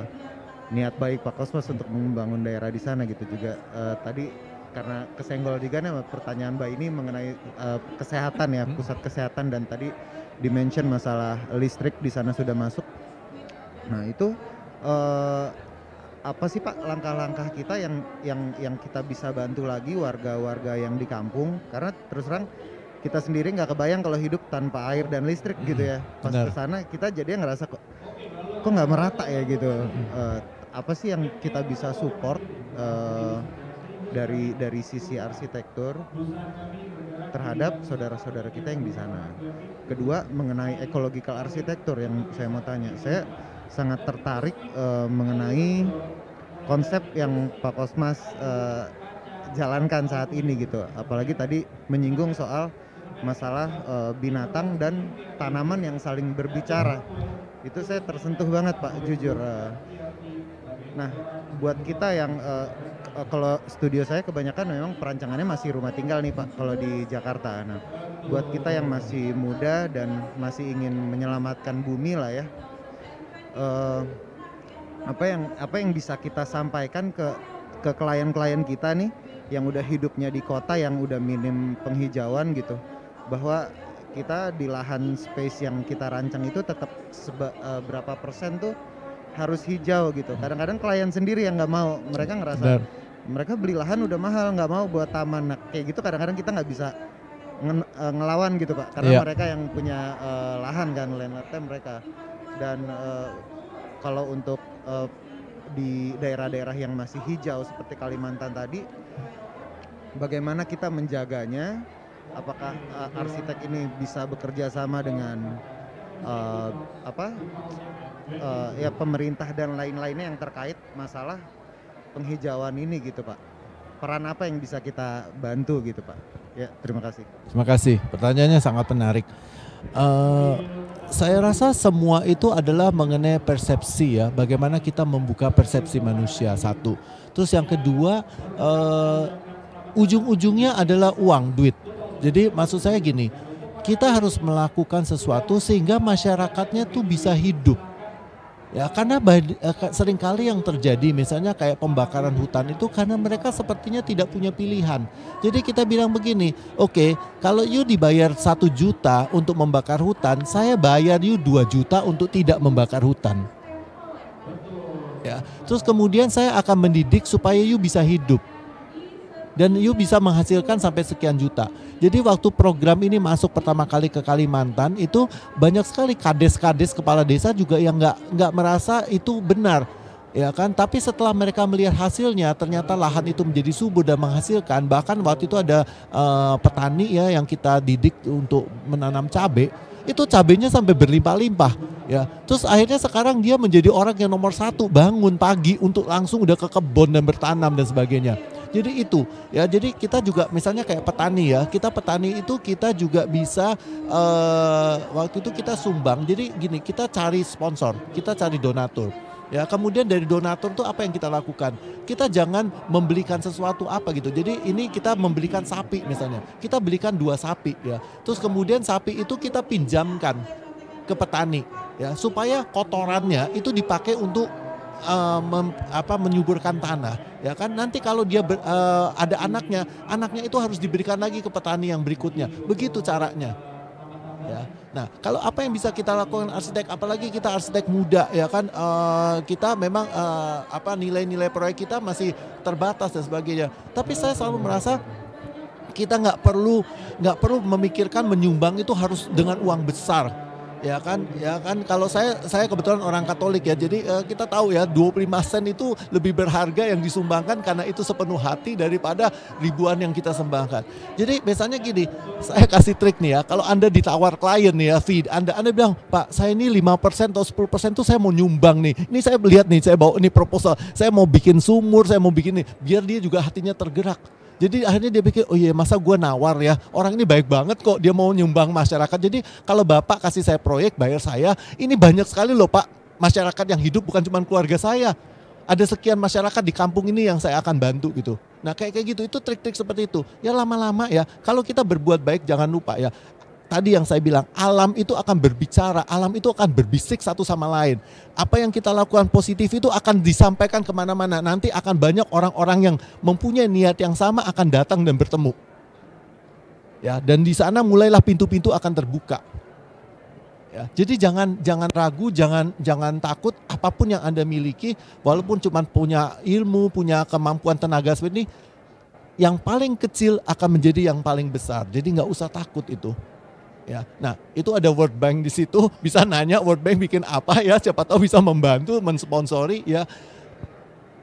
niat baik Pak Kosmas untuk membangun daerah di sana gitu juga uh, tadi karena kesenggol juga nih pertanyaan Mbak ini mengenai uh, kesehatan ya hmm. pusat kesehatan dan tadi dimention masalah listrik di sana sudah masuk nah itu uh, apa sih Pak langkah-langkah kita yang yang yang kita bisa bantu lagi warga-warga yang di kampung karena terus terang kita sendiri nggak kebayang kalau hidup tanpa air dan listrik hmm, gitu ya hmm, pas ke sana kita jadi ngerasa kok kok nggak merata ya gitu hmm. uh, apa sih yang kita bisa support uh, dari dari sisi arsitektur terhadap saudara-saudara kita yang di sana kedua mengenai ecological arsitektur yang saya mau tanya saya sangat tertarik uh, mengenai konsep yang Pak Kosmas uh, jalankan saat ini gitu. Apalagi tadi menyinggung soal masalah uh, binatang dan tanaman yang saling berbicara. Itu saya tersentuh banget Pak, jujur. Uh, nah, buat kita yang uh, kalau studio saya kebanyakan memang perancangannya masih rumah tinggal nih Pak kalau di Jakarta. Nah, buat kita yang masih muda dan masih ingin menyelamatkan bumi lah ya Eh, apa yang apa yang bisa kita sampaikan ke ke klien-klien kita nih yang udah hidupnya di kota yang udah minim penghijauan gitu bahwa kita di lahan space yang kita rancang itu tetap seba, uh, berapa persen tuh harus hijau gitu hmm. kadang-kadang klien sendiri yang nggak mau mereka ngerasa Benar. mereka beli lahan udah mahal nggak mau buat taman nah, kayak gitu kadang-kadang kita nggak bisa eh, ngelawan gitu pak karena yeah. mereka yang punya uh, lahan kan landlordnya mereka dan uh, kalau untuk uh, di daerah-daerah yang masih hijau seperti Kalimantan tadi bagaimana kita menjaganya apakah uh, arsitek ini bisa bekerja sama dengan uh, apa uh, ya pemerintah dan lain-lainnya yang terkait masalah penghijauan ini gitu Pak peran apa yang bisa kita bantu gitu Pak ya terima kasih terima kasih pertanyaannya sangat menarik uh, saya rasa semua itu adalah mengenai persepsi ya, bagaimana kita membuka persepsi manusia satu. Terus yang kedua, uh, ujung-ujungnya adalah uang, duit. Jadi maksud saya gini, kita harus melakukan sesuatu sehingga masyarakatnya tuh bisa hidup. Ya karena eh, seringkali yang terjadi misalnya kayak pembakaran hutan itu karena mereka sepertinya tidak punya pilihan. Jadi kita bilang begini, oke okay, kalau you dibayar satu juta untuk membakar hutan, saya bayar you 2 juta untuk tidak membakar hutan. Ya, terus kemudian saya akan mendidik supaya you bisa hidup dan you bisa menghasilkan sampai sekian juta. Jadi waktu program ini masuk pertama kali ke Kalimantan itu banyak sekali kades-kades kepala desa juga yang nggak nggak merasa itu benar ya kan tapi setelah mereka melihat hasilnya ternyata lahan itu menjadi subur dan menghasilkan bahkan waktu itu ada uh, petani ya yang kita didik untuk menanam cabai itu cabenya sampai berlimpah-limpah ya terus akhirnya sekarang dia menjadi orang yang nomor satu bangun pagi untuk langsung udah ke kebun dan bertanam dan sebagainya jadi itu ya. Jadi kita juga misalnya kayak petani ya. Kita petani itu kita juga bisa uh, waktu itu kita sumbang. Jadi gini kita cari sponsor, kita cari donatur. Ya, kemudian dari donatur tuh apa yang kita lakukan? Kita jangan membelikan sesuatu apa gitu. Jadi ini kita membelikan sapi misalnya. Kita belikan dua sapi ya. Terus kemudian sapi itu kita pinjamkan ke petani ya supaya kotorannya itu dipakai untuk uh, mem, apa menyuburkan tanah ya kan nanti kalau dia ber, uh, ada anaknya anaknya itu harus diberikan lagi ke petani yang berikutnya begitu caranya ya nah kalau apa yang bisa kita lakukan arsitek apalagi kita arsitek muda ya kan uh, kita memang uh, apa nilai-nilai proyek kita masih terbatas dan sebagainya tapi saya selalu merasa kita nggak perlu nggak perlu memikirkan menyumbang itu harus dengan uang besar ya kan ya kan kalau saya saya kebetulan orang Katolik ya jadi uh, kita tahu ya 25 sen itu lebih berharga yang disumbangkan karena itu sepenuh hati daripada ribuan yang kita sembahkan. Jadi biasanya gini, saya kasih trik nih ya. Kalau Anda ditawar klien nih ya, feed Anda Anda bilang, "Pak, saya ini 5% atau 10% tuh saya mau nyumbang nih. Ini saya melihat nih, saya bawa ini proposal. Saya mau bikin sumur, saya mau bikin nih biar dia juga hatinya tergerak." Jadi akhirnya dia pikir, oh iya masa gue nawar ya, orang ini baik banget kok, dia mau nyumbang masyarakat. Jadi kalau bapak kasih saya proyek, bayar saya, ini banyak sekali loh pak masyarakat yang hidup bukan cuma keluarga saya. Ada sekian masyarakat di kampung ini yang saya akan bantu gitu. Nah kayak kayak gitu itu trik-trik seperti itu. Ya lama-lama ya. Kalau kita berbuat baik jangan lupa ya tadi yang saya bilang, alam itu akan berbicara, alam itu akan berbisik satu sama lain. Apa yang kita lakukan positif itu akan disampaikan kemana-mana. Nanti akan banyak orang-orang yang mempunyai niat yang sama akan datang dan bertemu. Ya, dan di sana mulailah pintu-pintu akan terbuka. Ya, jadi jangan jangan ragu, jangan jangan takut apapun yang Anda miliki, walaupun cuma punya ilmu, punya kemampuan tenaga seperti ini, yang paling kecil akan menjadi yang paling besar. Jadi nggak usah takut itu. Ya, nah itu ada World Bank di situ bisa nanya World Bank bikin apa ya siapa tahu bisa membantu mensponsori ya.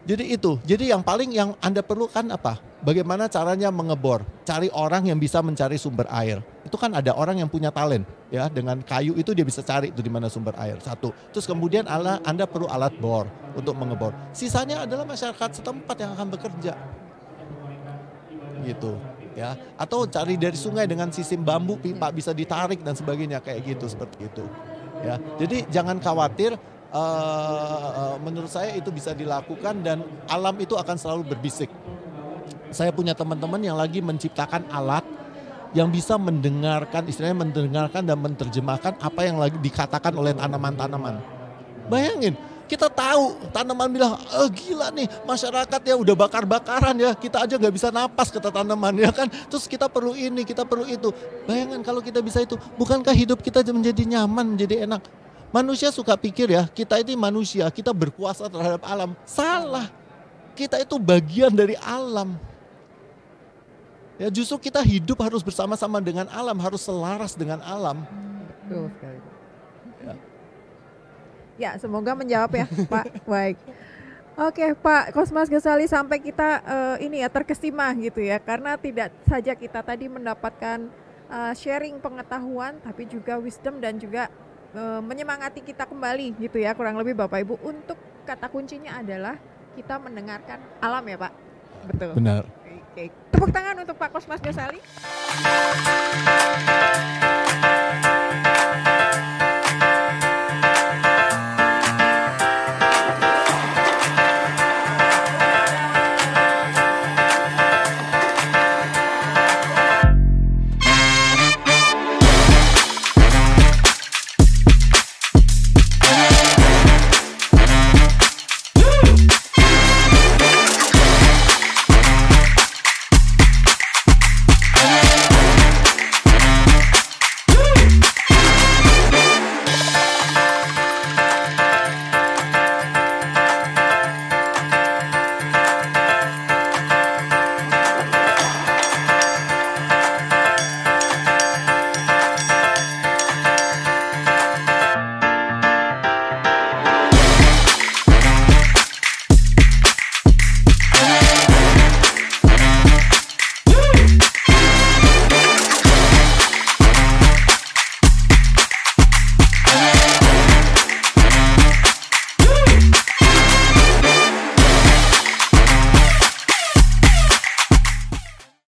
Jadi itu, jadi yang paling yang Anda perlukan apa? Bagaimana caranya mengebor? Cari orang yang bisa mencari sumber air. Itu kan ada orang yang punya talent ya dengan kayu itu dia bisa cari itu di mana sumber air. Satu. Terus kemudian ala Anda perlu alat bor untuk mengebor. Sisanya adalah masyarakat setempat yang akan bekerja. Gitu ya atau cari dari sungai dengan sistem bambu pipa bisa ditarik dan sebagainya kayak gitu seperti itu ya jadi jangan khawatir uh, uh, menurut saya itu bisa dilakukan dan alam itu akan selalu berbisik saya punya teman-teman yang lagi menciptakan alat yang bisa mendengarkan istilahnya mendengarkan dan menerjemahkan apa yang lagi dikatakan oleh tanaman-tanaman bayangin kita tahu tanaman bilang, oh, eh, gila nih masyarakat ya udah bakar-bakaran ya. Kita aja nggak bisa napas kata tanaman ya kan. Terus kita perlu ini, kita perlu itu. Bayangan kalau kita bisa itu, bukankah hidup kita menjadi nyaman, menjadi enak? Manusia suka pikir ya, kita ini manusia, kita berkuasa terhadap alam. Salah. Kita itu bagian dari alam. Ya justru kita hidup harus bersama-sama dengan alam, harus selaras dengan alam. Hmm, ya. Ya, semoga menjawab ya, *laughs* Pak. Baik. Oke, Pak Kosmas Gesali sampai kita uh, ini ya terkesima gitu ya karena tidak saja kita tadi mendapatkan uh, sharing pengetahuan tapi juga wisdom dan juga uh, menyemangati kita kembali gitu ya kurang lebih Bapak Ibu untuk kata kuncinya adalah kita mendengarkan alam ya, Pak. Betul. Benar. Oke. Tepuk tangan untuk Pak Kosmas Gesali.